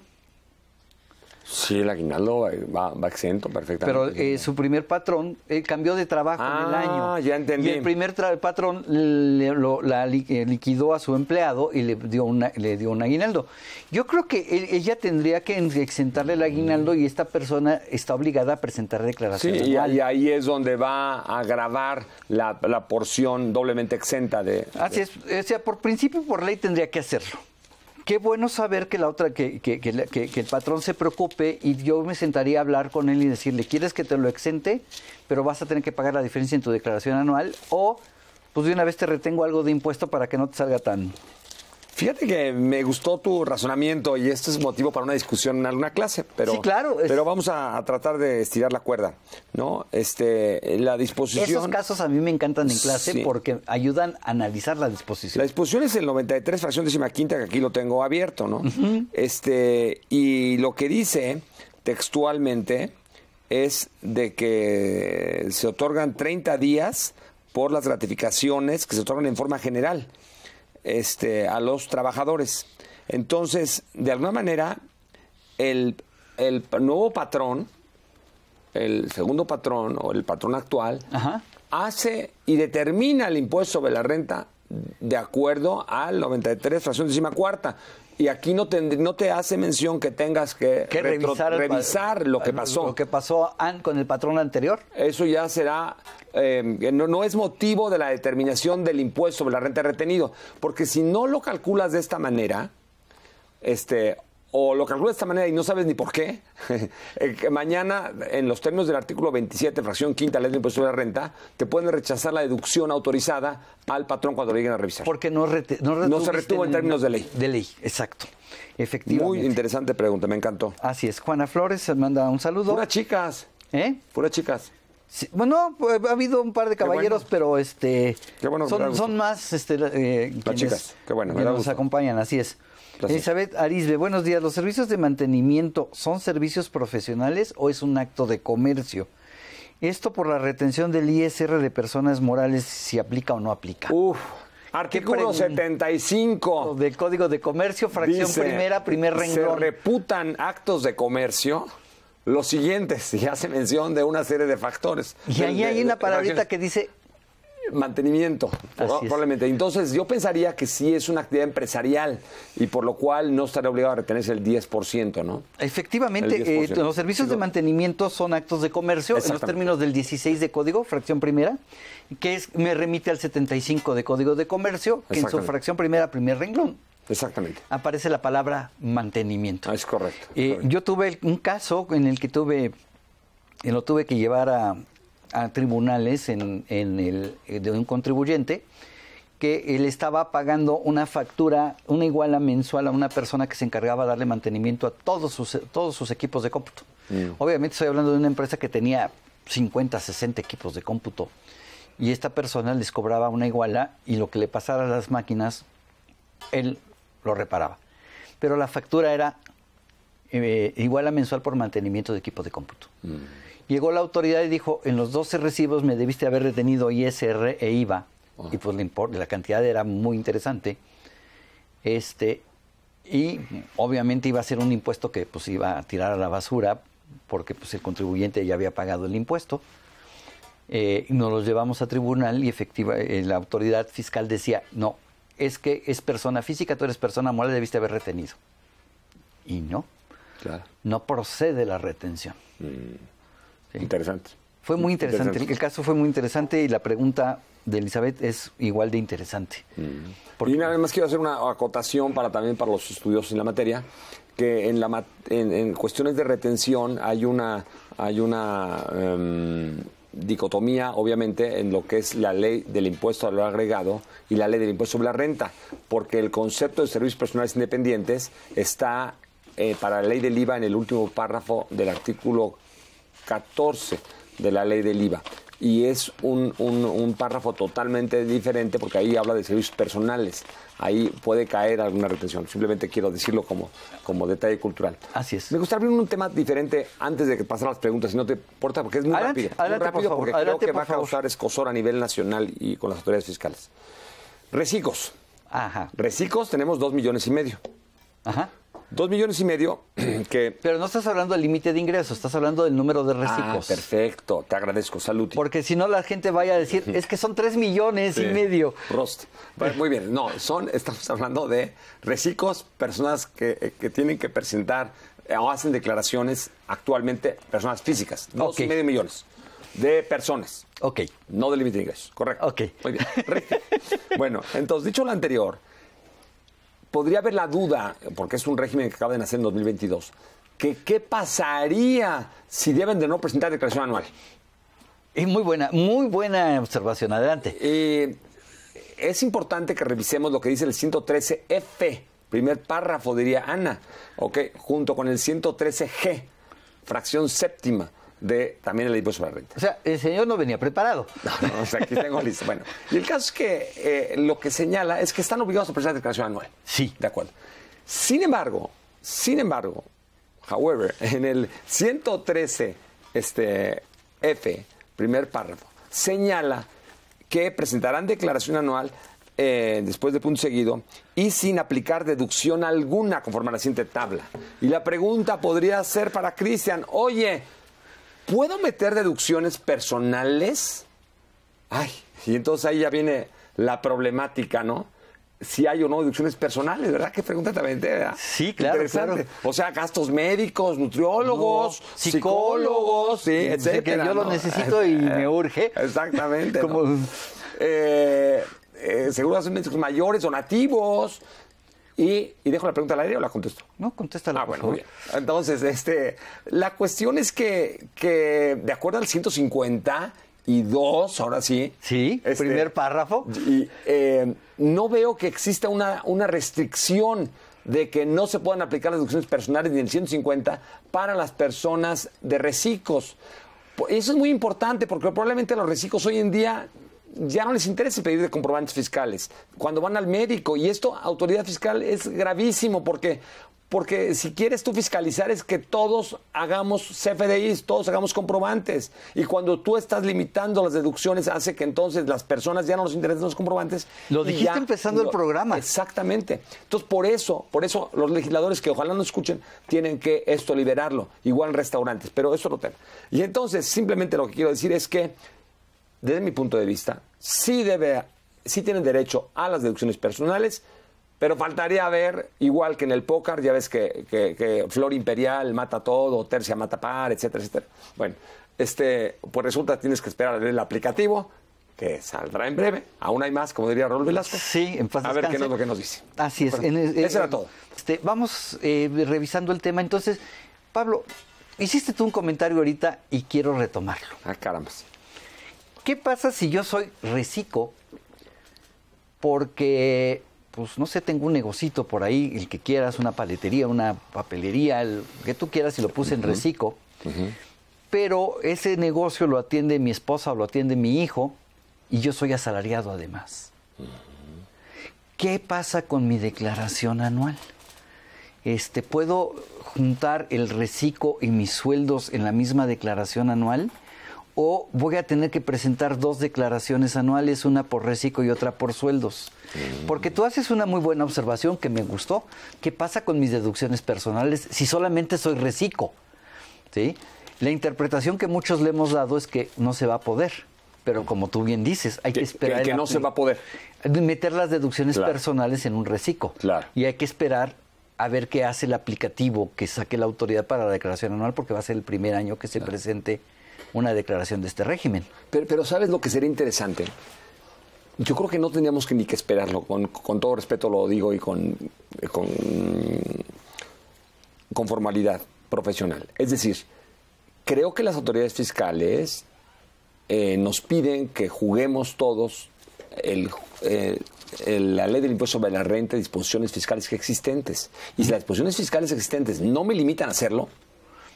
Sí, el aguinaldo eh, va, va exento perfectamente. Pero eh, su primer patrón eh, cambió de trabajo en el año. Ah, ya entendí. Y el primer patrón la liquidó a su empleado y le dio, una, le dio un aguinaldo. Yo creo que ella tendría que exentarle el aguinaldo y esta persona está obligada a presentar declaraciones. y, ahí es donde va a grabar la, porción doblemente exenta de... Así es, o sea, por principio por ley tendría que hacerlo qué bueno saber que la otra, que, que, que, el patrón se preocupe y yo me sentaría a hablar con él y decirle, ¿quieres que te lo exente? Pero vas a tener que pagar la diferencia en tu declaración anual o pues de una vez te retengo algo de impuesto para que no te salga tan, Fíjate que me gustó tu razonamiento y esto es motivo para una discusión en alguna clase, pero, claro, pero vamos a, tratar de estirar la cuerda, ¿no? Este, la disposición... Esos casos a mí me encantan en clase porque ayudan a analizar la disposición. La disposición es el 93, fracción décima quinta, que aquí lo tengo abierto, ¿no? Este, y lo que dice textualmente es de que se otorgan 30 días por las gratificaciones que se otorgan en forma general este, a los trabajadores. Entonces, de alguna manera, el, nuevo patrón, el segundo patrón o el patrón actual, hace y determina el impuesto sobre la renta de acuerdo al 93, fracción décima cuarta y aquí no te, no te hace mención que tengas que, revisar, lo que pasó. Lo que pasó con el patrón anterior. Eso ya será, em, no, es motivo de la determinación del impuesto sobre la renta retenido, porque si no lo calculas de esta manera, este, o lo calculas de esta manera y no sabes ni por qué, eh, mañana, en los términos del artículo 27, fracción quinta, ley de impuesto de la renta, te pueden rechazar la deducción autorizada al patrón cuando lo lleguen a revisar. Porque no, no, se retuvo en este términos de ley. De ley, exacto. Efectivamente. Muy interesante pregunta, me encantó. Así es. Juana Flores se manda un saludo. Puras chicas. ¿Eh? Puras chicas. bueno, pues, ha habido un par de caballeros, pero este son, más este, eh, chicas. Qué bueno, quienes nos acompañan, así es. Isabel Elizabeth buenos días. ¿Los servicios de mantenimiento son servicios profesionales o es un acto de comercio? Esto por la retención del ISR de personas morales, si aplica o no aplica. Uf, Artículo 75 del Código de Comercio, fracción primera, primer renglón. Se reputan actos de comercio los siguientes, y hace mención de una serie de factores. Y ahí hay una palabrita que dice mantenimiento, probablemente. Entonces, yo pensaría que sí es una actividad empresarial y por lo cual no estaría obligado a retenerse el 10%, ¿no? Efectivamente, eh, los servicios de mantenimiento son actos de comercio en los términos del 16 de Código, fracción primera, que es, me remite al 75 de Código de Comercio, que en su fracción primera, primer renglón. Exactamente. Aparece la palabra mantenimiento. es correcto. Eh, yo tuve un caso en el que tuve, eh, lo tuve que llevar a, a tribunales en, el, eh, de un contribuyente que él estaba pagando una factura, una iguala mensual a una persona que se encargaba de darle mantenimiento a todos sus, equipos de cómputo. Mm. Obviamente estoy hablando de una empresa que tenía 50, 60 equipos de cómputo y esta persona les cobraba una iguala y lo que le pasara a las máquinas, él lo reparaba. Pero la factura era eh, iguala mensual por mantenimiento de equipos de cómputo. Mm. Llegó la autoridad y dijo, en los 12 recibos me debiste haber retenido ISR e IVA. Ah. Y pues la, cantidad era muy interesante. Este, y obviamente iba a ser un impuesto que pues iba a tirar a la basura porque pues el contribuyente ya había pagado el impuesto. Eh, nos los llevamos a tribunal y efectiva, eh, la autoridad fiscal decía, no, es que es persona física, tú eres persona moral, debiste haber retenido. Y no, no procede la retención. Mm. Interesante. Fue muy interesante. El, caso fue muy interesante y la pregunta de Elizabeth es igual de interesante. Mm. Porque... Y nada más quiero hacer una acotación para también para los estudiosos en la materia, que en, la, en, cuestiones de retención hay una, hay una em, dicotomía, obviamente, en lo que es la ley del impuesto a lo agregado y la ley del impuesto sobre la renta, porque el concepto de servicios personales independientes está eh, para la ley del IVA en el último párrafo del artículo 14 de la ley del IVA. Y es un, párrafo totalmente diferente porque ahí habla de servicios personales. Ahí puede caer alguna retención. Simplemente quiero decirlo como, como detalle cultural. Así es. Me gustaría abrir un tema diferente antes de que pasen las preguntas, si no te importa, porque es muy rápido. rápido porque creo que va a causar escosor a nivel nacional y con las autoridades fiscales. Recicos. Ajá. Recicos tenemos dos millones y medio. Ajá. Dos millones y medio que... Pero no estás hablando del límite de ingresos, estás hablando del número de ah, reciclos. perfecto, te agradezco, salud. Porque si no la gente vaya a decir, es que son tres millones y medio. Rost. Muy bien, no, son, estamos hablando de reciclos, personas eh, que, tienen que presentar eh, o hacen declaraciones actualmente, personas físicas, dos y medio millones de personas. Ok. No del límite de ingresos, correcto. Ok. Muy bien. bueno, entonces, dicho lo anterior podría haber la duda, porque es un régimen que acaba de nacer en 2022, que qué pasaría si deben de no presentar declaración anual. Es muy buena, muy buena observación. Adelante. Eh, es importante que revisemos lo que dice el 113F, primer párrafo, diría Ana, okay, junto con el 113G, fracción séptima de también el Edipo Renta. O sea, el señor no venía preparado. No, no, o sea, aquí tengo listo. Bueno, y el caso es que eh, lo que señala es que están obligados a presentar declaración anual. Sí. De acuerdo. Sin embargo, sin embargo, however, en el 113 este, F, primer párrafo, señala que presentarán declaración anual eh, después de punto seguido, y sin aplicar deducción alguna conforme a la siguiente tabla. Y la pregunta podría ser para Cristian, oye, ¿Puedo meter deducciones personales? Ay, y entonces ahí ya viene la problemática, ¿no? Si hay o no deducciones personales, ¿verdad? Qué pregunta también, ¿verdad? Sí, claro, Interesante. O sea, gastos médicos, nutriólogos, psicólogos, etc. yo lo necesito y me urge. Exactamente. Como eh, eh médicos mayores o nativos, y, dejo la pregunta al aire o la contesto. No, contéstala. Ah, bueno, Entonces, este, la cuestión es que, que de acuerdo al 152, y ahora sí. Sí, este, primer párrafo. Eh, no veo que exista una, una restricción de que no se puedan aplicar las deducciones personales del 150 para las personas de reciclos. Eso es muy importante porque probablemente los reciclos hoy en día ya no les interesa pedir de comprobantes fiscales. Cuando van al médico, y esto, autoridad fiscal, es gravísimo porque, porque si quieres tú fiscalizar es que todos hagamos CFDIs, todos hagamos comprobantes. Y cuando tú estás limitando las deducciones, hace que entonces las personas ya no les interesen los comprobantes. Lo dijiste empezando el programa. Exactamente. Entonces, por eso, por eso los legisladores que ojalá no escuchen, tienen que esto liberarlo, igual en restaurantes, pero eso no Y entonces, simplemente lo que quiero decir es que desde mi punto de vista, sí, debe, sí tienen derecho a las deducciones personales, pero faltaría ver, igual que en el póker, ya ves que, Flor Imperial mata todo, Tercia mata par, etcétera, etcétera. Bueno, este, pues resulta que tienes que esperar el aplicativo, que saldrá en breve. Aún hay más, como diría Raúl Velasco. Sí, en A ver qué es lo que nos dice. Así es. En, Eso era todo. Este, vamos eh, revisando el tema. Entonces, Pablo, hiciste tú un comentario ahorita y quiero retomarlo. Ah, caramba. ¿Qué pasa si yo soy recico? Porque, pues no sé, tengo un negocito por ahí, el que quieras, una paletería, una papelería, el que tú quieras y lo puse en recico. Pero ese negocio lo atiende mi esposa o lo atiende mi hijo y yo soy asalariado además. ¿Qué pasa con mi declaración anual? Este, ¿Puedo juntar el reciclo y mis sueldos en la misma declaración anual? o voy a tener que presentar dos declaraciones anuales, una por reciclo y otra por sueldos. Mm. Porque tú haces una muy buena observación que me gustó. ¿Qué pasa con mis deducciones personales si solamente soy reciclo? ¿Sí? La interpretación que muchos le hemos dado es que no se va a poder. Pero como tú bien dices, hay que, esperar. Que, no se va a poder. Meter las deducciones personales en un reciclo. Y hay que esperar a ver qué hace el aplicativo que saque la autoridad para la declaración anual, porque va a ser el primer año que se presente una declaración de este régimen. Pero, ¿sabes lo que sería interesante? Yo creo que no teníamos que ni que esperarlo, con, todo respeto lo digo y con, con, formalidad profesional. Es decir, creo que las autoridades fiscales eh, nos piden que juguemos todos eh, la ley del impuesto sobre la renta, disposiciones fiscales existentes. Y si las disposiciones fiscales existentes no me limitan a hacerlo,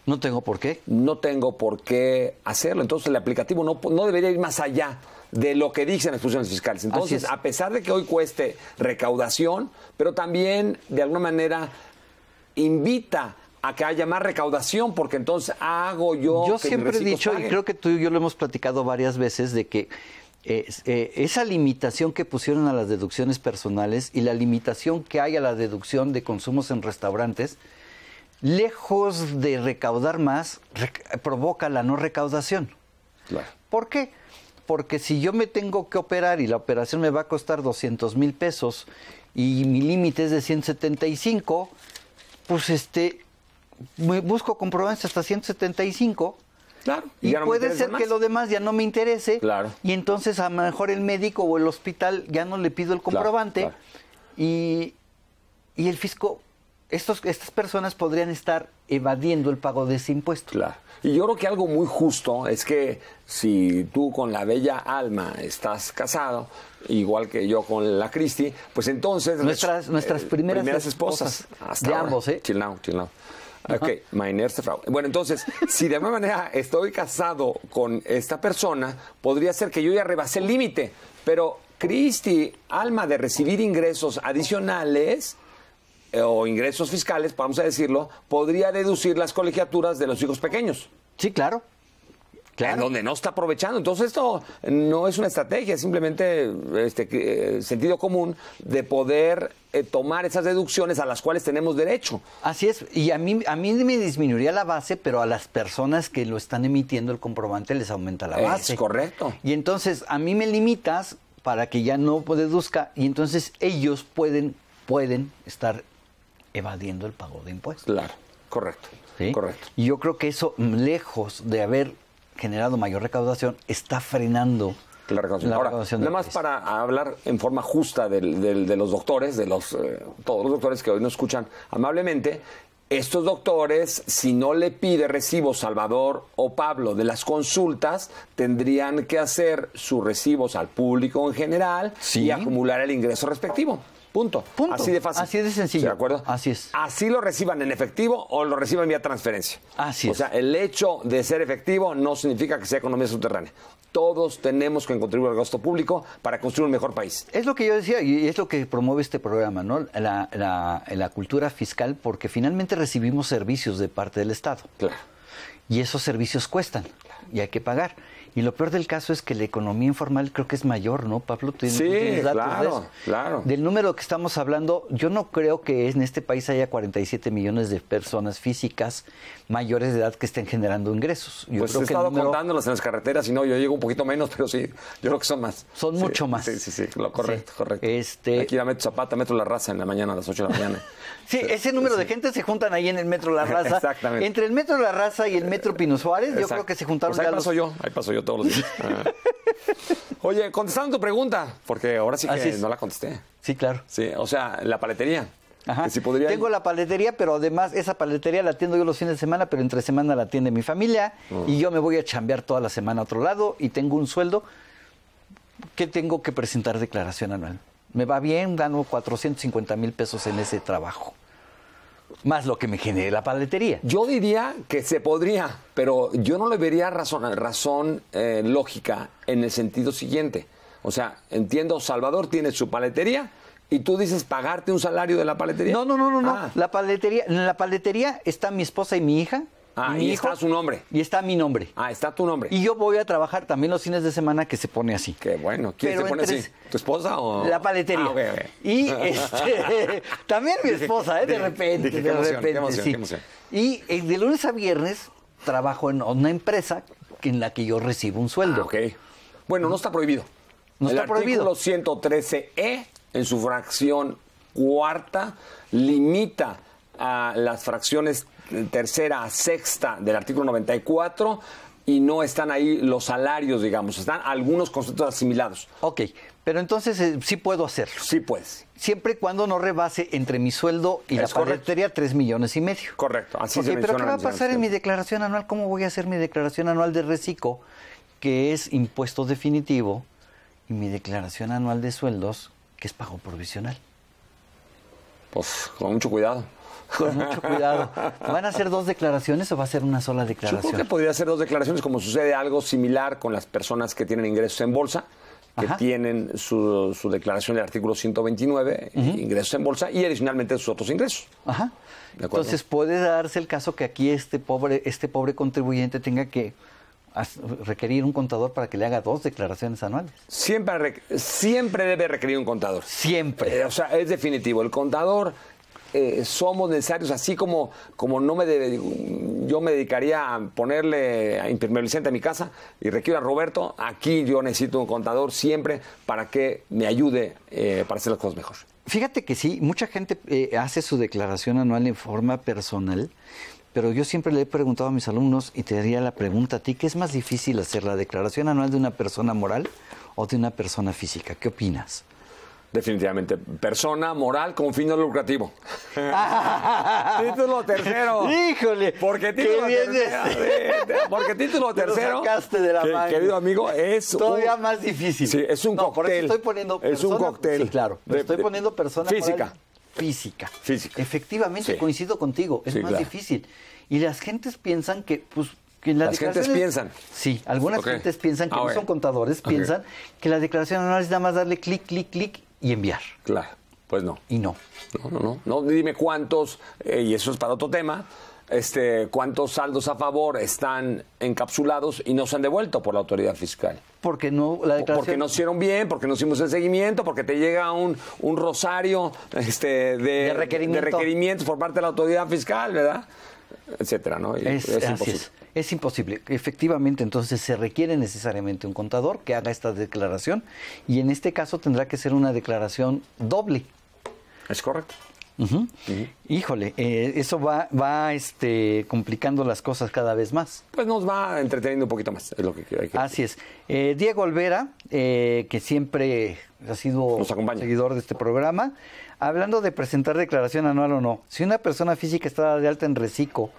no tengo por qué. No tengo por qué hacerlo. Entonces el aplicativo no, no debería ir más allá de lo que dicen las funciones fiscales. Entonces, a pesar de que hoy cueste recaudación, pero también de alguna manera invita a que haya más recaudación, porque entonces hago yo. Yo siempre he dicho, y creo que tú y yo lo hemos platicado varias veces, de que eh, esa limitación que pusieron a las deducciones personales y la limitación que hay a la deducción de consumos en restaurantes, lejos de recaudar más, provoca la no recaudación. ¿Por qué? Porque si yo me tengo que operar y la operación me va a costar 200 mil pesos y mi límite es de 175, pues este, busco comprobantes hasta 175 Claro. Y, puede ser que lo demás ya no me interese. Claro. Y entonces a lo mejor el médico o el hospital ya no le pido el comprobante. y, y, el fisco estas personas podrían estar evadiendo el pago de ese impuesto. Claro. Y yo creo que algo muy justo es que si tú con la bella alma estás casado, igual que yo con la Cristi, pues entonces... Nuestras, eh, nuestras primeras, esposas. hasta de ambos, ¿eh? now, chill now. Ok, Bueno, entonces, si de alguna manera estoy casado con esta persona, podría ser que yo ya rebasé el límite, pero Cristi, alma de recibir ingresos adicionales, eh, o ingresos fiscales, vamos a decirlo, podría deducir las colegiaturas de los hijos pequeños. Sí, claro. Claro. donde no está aprovechando. Entonces esto no es una estrategia, simplemente este, eh, sentido común de poder eh, tomar esas deducciones a las cuales tenemos derecho. Así es, y a mí, a mí me disminuiría la base, pero a las personas que lo están emitiendo el comprobante les aumenta la base. Es correcto. Y entonces a mí me limitas para que ya no deduzca y entonces ellos pueden, pueden estar evadiendo el pago de impuestos. Claro, correcto. Correcto. Y yo creo que eso, lejos de haber generado mayor recaudación, está frenando la recaudación. nada más para hablar en forma justa de los doctores, de los eh, todos los doctores que hoy nos escuchan amablemente, estos doctores, si no le pide recibo Salvador o Pablo de las consultas, tendrían que hacer sus recibos al público en general y acumular el ingreso respectivo. Punto. Punto. Así de fácil. Así de sencillo. ¿De acuerdo? Así es. Así lo reciban en efectivo o lo reciban vía transferencia. Así es. O sea, el hecho de ser efectivo no significa que sea economía subterránea. Todos tenemos que contribuir al gasto público para construir un mejor país. Es lo que yo decía y es lo que promueve este programa, ¿no? La, la, cultura fiscal, porque finalmente recibimos servicios de parte del Estado. Claro. Y esos servicios cuestan y hay que pagar. Y lo peor del caso es que la economía informal creo que es mayor, ¿no, Pablo? ¿Tú sí, datos claro, de eso? claro. Del número que estamos hablando, yo no creo que en este país haya 47 millones de personas físicas mayores de edad que estén generando ingresos. Yo pues he estado contándolas en las carreteras y no, yo llego un poquito menos, pero sí, yo creo que son más. Son mucho más. Sí, sí, sí, lo correcto, correcto. Este... Aquí a metro Zapata, metro La Raza en la mañana, a las 8 de la mañana. sí, ese número de gente se juntan ahí en el metro La Raza. Exactamente. Entre el metro La Raza y el metro Pino Suárez, yo creo que se juntaron pues ahí paso yo, ahí paso yo todos los días. Ah. Oye, contestando tu pregunta, porque ahora sí que no la contesté. Sí, claro. Sí, o sea, la paletería. Ajá. Tengo la paletería, pero además esa paletería la atiendo yo los fines de semana, pero entre semana la atiende mi familia ah. y yo me voy a chambear toda la semana a otro lado y tengo un sueldo que tengo que presentar declaración anual. Me va bien, gano 450 mil pesos en ese trabajo más lo que me genere la paletería. Yo diría que se podría, pero yo no le vería razón, razón eh, lógica en el sentido siguiente. O sea, entiendo, Salvador tiene su paletería, y tú dices pagarte un salario de la paletería. No, no, no, no, no. Ah. La paletería, en la paletería está mi esposa y mi hija Ah, y, está su nombre. Y está mi nombre. Ah, está tu nombre. Y yo voy a trabajar también los fines de semana que se pone así. Qué bueno. ¿Quién se pone así? ¿Tu esposa o...? La paletería. Ah, y este, también mi esposa, ¿eh? De repente, de, repente, qué emoción, Y eh, de lunes a viernes trabajo en una empresa en la que yo recibo un sueldo. Ah, ok. Bueno, no está prohibido. No está prohibido. El 113E, e, en su fracción cuarta, limita a las fracciones eh, tercera a sexta del artículo 94 y no están ahí los salarios, digamos, están algunos conceptos asimilados. Ok, pero entonces eh, sí puedo hacerlo. Sí puedes. Siempre y cuando no rebase entre mi sueldo y la corretería 3 millones y medio. Correcto, así Pero ¿qué va a pasar en mi declaración anual? ¿Cómo voy a hacer mi declaración anual de reciclo, que es impuesto definitivo, y mi declaración anual de sueldos, que es pago provisional? Pues con mucho cuidado con mucho cuidado. ¿Van a hacer dos declaraciones o va a ser una sola declaración? Supongo que podría hacer dos declaraciones, como sucede algo similar con las personas que tienen ingresos en bolsa que tienen su, su, declaración del artículo 129, eh, ingresos en bolsa, y adicionalmente sus otros ingresos. Ajá. Entonces puede darse el caso que aquí este pobre, este pobre contribuyente tenga que requerir un contador para que le haga dos declaraciones anuales. Siempre, siempre debe requerir un contador. Siempre. Eh, o sea, es definitivo. El contador eh, somos necesarios, así como, como no me yo me dedicaría a ponerle a impermeabilizante a mi casa y requiero a Roberto, aquí yo necesito un contador siempre para que me ayude eh, para hacer las cosas mejor. Fíjate que sí, mucha gente eh, hace su declaración anual en forma personal, pero yo siempre le he preguntado a mis alumnos y te haría la pregunta a ti, ¿qué es más difícil hacer la declaración anual de una persona moral o de una persona física? ¿Qué opinas? Definitivamente. Persona moral con fin no lucrativo. título tercero. Híjole. Porque título tercero. porque título tercero. de Querido amigo, es. Todavía más difícil. Sí, es un cóctel. Por eso estoy poniendo. es un cóctel. Sí, claro. estoy poniendo persona. Física. física. Física. Efectivamente, coincido contigo. Es más difícil. Y las gentes piensan que, pues, las gentes piensan. Sí, algunas gentes piensan que ah, no son contadores, piensan que la declaración anual es nada más darle clic, clic, clic y enviar. Claro, pues no. Y no. No, no, no. dime cuántos, eh, y eso es para otro tema, este, cuántos saldos a favor están encapsulados y no se han devuelto por la autoridad fiscal. Porque no la declaración... Porque no hicieron bien, porque no hicimos el seguimiento, porque te llega un, un rosario este, de requerimientos por parte de la autoridad fiscal, ¿verdad? etcétera, ¿no? es, imposible. Es. imposible. Efectivamente, entonces se requiere necesariamente un contador que haga esta declaración y en este caso tendrá que ser una declaración doble. Es correcto. Híjole, eh, eso va, este, complicando las cosas cada vez más. Pues nos va entreteniendo un poquito más, lo que, hay Así es. Eh, Diego Olvera, eh, que siempre ha sido seguidor de este programa, hablando de presentar declaración anual o no, si una persona física está de alta en reciclo,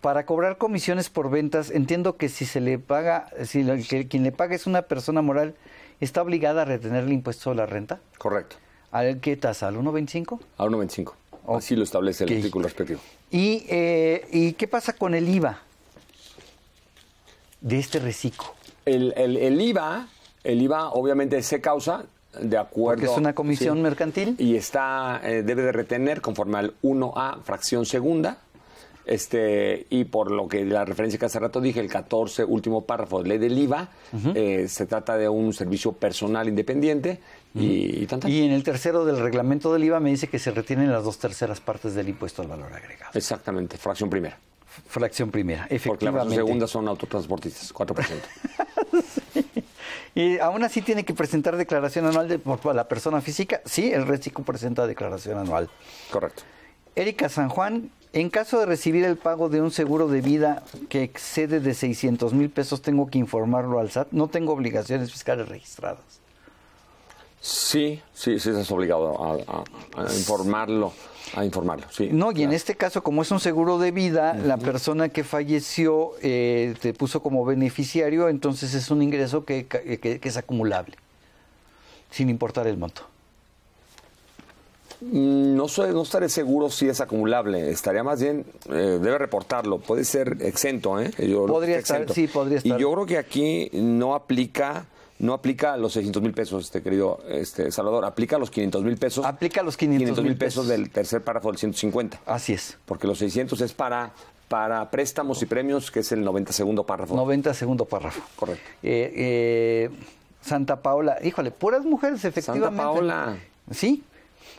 para cobrar comisiones por ventas, entiendo que si se le paga, si quien le paga es una persona moral, está obligada a retener el impuesto a la renta. Correcto. ¿Al qué tasa? ¿Al 1.25? Al 1.25. Así lo establece el artículo respectivo. Eh, ¿Y, qué pasa con el IVA de este reciclo? El, el IVA, el IVA obviamente se causa de acuerdo. Porque es una comisión mercantil. Y está, eh, debe de retener conforme al 1A, fracción segunda. Este, y por lo que la referencia que hace rato dije, el 14, último párrafo de ley del IVA, eh, se trata de un servicio personal independiente y, Y en el tercero del reglamento del IVA me dice que se retienen las dos terceras partes del impuesto al valor agregado. Exactamente, fracción primera. Fracción primera, efectivamente. Porque las segunda son autotransportistas, 4%. Y aún así tiene que presentar declaración anual de, por la persona física. Sí, el reciclo presenta declaración anual. Correcto. Erika San Juan, en caso de recibir el pago de un seguro de vida que excede de 600 mil pesos, tengo que informarlo al SAT. No tengo obligaciones fiscales registradas. Sí, sí, sí, estás obligado a, informarlo. A informarlo, sí. No, y en este caso, como es un seguro de vida, la persona que falleció eh, te puso como beneficiario, entonces es un ingreso que, eh, es acumulable, sin importar el monto. Mm, no, soy, no estaré seguro si es acumulable. Estaría más bien, eh, debe reportarlo. Puede ser exento, ¿eh? Yo podría estar, sí, podría estar. Y yo creo que aquí no aplica no aplica los 600 mil pesos, este querido este, Salvador, aplica los 500 mil pesos. Aplica los 500 mil pesos. del tercer párrafo del 150. Así es. Porque los 600 es para, para préstamos y premios, que es el 90 segundo párrafo. 90 segundo párrafo. Correcto. Eh, eh, Santa Paola, híjole, puras mujeres, efectivamente. Santa Paola. Sí.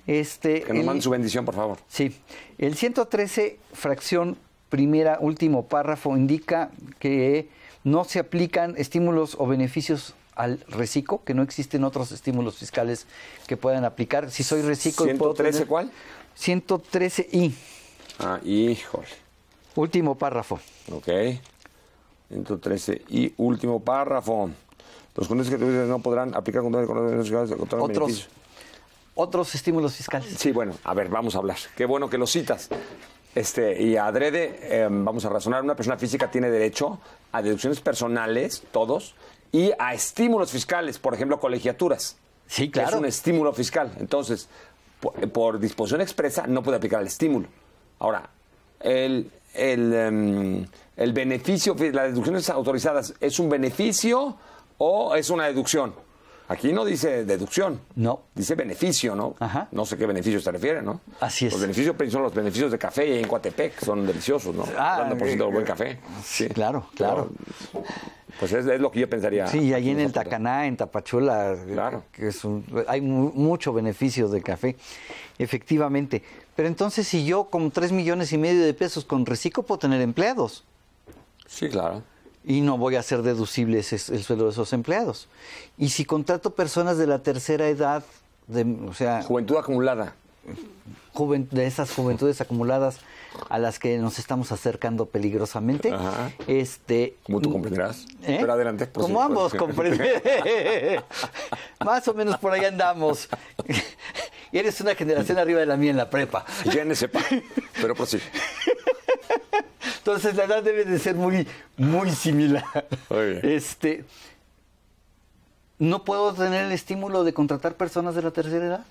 Este, que nos manden su bendición, por favor. Sí. El 113, fracción primera, último párrafo, indica que no se aplican estímulos o beneficios al reciclo, que no existen otros estímulos fiscales que puedan aplicar. Si soy reciclo... ¿113 puedo cuál? 113I. Ah, híjole. Último párrafo. Ok. 113 y último párrafo. Los condiciones que no podrán aplicar contra otros, otros estímulos fiscales. Sí, bueno, a ver, vamos a hablar. Qué bueno que lo citas. Este, y adrede, em, vamos a razonar, una persona física tiene derecho a deducciones personales, todos, y a estímulos fiscales, por ejemplo, colegiaturas. Sí, claro. Es un estímulo fiscal. Entonces, por, disposición expresa no puede aplicar el estímulo. Ahora, el, el em, beneficio, las deducciones autorizadas, ¿es un beneficio o es una deducción? Aquí no dice deducción. No. Dice beneficio, ¿no? No sé qué beneficio se refiere, ¿no? Así es. Los beneficios son los beneficios de café en Coatepec, son deliciosos, ¿no? Ah, por ciento eh, buen café. Sí, claro, claro. pues es, lo que yo pensaría. Sí, y allí en el Tacaná, en Tapachula, que hay muchos mucho beneficio de café, efectivamente. Pero entonces, si yo con tres millones y medio de pesos con reciclo puedo tener empleados. Sí, claro y no voy a hacer deducibles el sueldo de esos empleados. Y si contrato personas de la tercera edad, de, o sea... Juventud acumulada de esas juventudes acumuladas a las que nos estamos acercando peligrosamente. Este, Como tú comprenderás. ¿eh? adelante. Como ambos pues, Más o menos por ahí andamos. y eres una generación arriba de la mía en la prepa. Ya en sepa, pero sí Entonces la edad debe de ser muy, muy similar. Este, no puedo tener el estímulo de contratar personas de la tercera edad.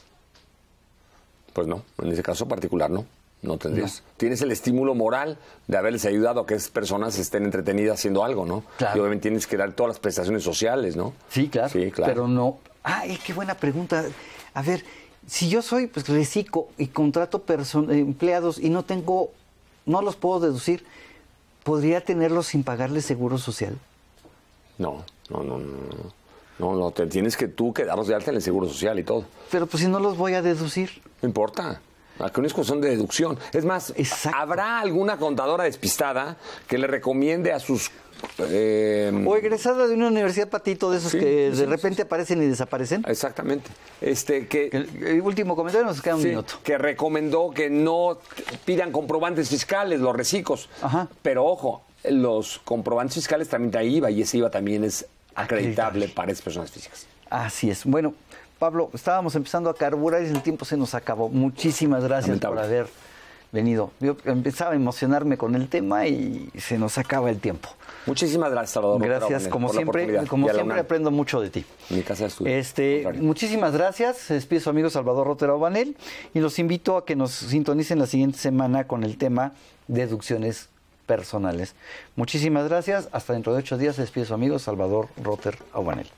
Pues no, en ese caso particular no. No tendrías. Tienes el estímulo moral de haberles ayudado a que esas personas estén entretenidas haciendo algo, ¿no? Claro. Y obviamente tienes que dar todas las prestaciones sociales, ¿no? Sí, claro. Sí, claro. Pero no. Ay, qué buena pregunta. A ver, si yo soy pues reciclo y contrato empleados y no tengo, no los puedo deducir, ¿podría tenerlos sin pagarles seguro social? No, no, no, no. no. No, no, tienes que tú quedarnos de alta en el Seguro Social y todo. Pero pues si no los voy a deducir. No importa. Aquí no es cuestión de deducción. Es más, ¿habrá alguna contadora despistada que le recomiende a sus... Em, o egresada de una universidad patito de esos que de repente aparecen y desaparecen. Exactamente. Este que el, último comentario nos queda un minuto. Que recomendó que no pidan comprobantes fiscales los recicos. Ajá. Pero ojo, los comprobantes fiscales también te IVA y ese IVA también es acreditable para esas personas físicas. Así es. Bueno, Pablo, estábamos empezando a carburar y el tiempo se nos acabó. Muchísimas gracias por haber venido. Yo empezaba a emocionarme con el tema y se nos acaba el tiempo. Muchísimas gracias, Salvador. Gracias, como siempre, como siempre aprendo mucho de ti. Mi casa es tuya. Este, muchísimas gracias. Se despide su amigo Salvador Rotero Banel y los invito a que nos sintonicen la siguiente semana con el tema deducciones personales. Muchísimas gracias. Hasta dentro de ocho días. Despido despide su amigo Salvador Roter Aguanel.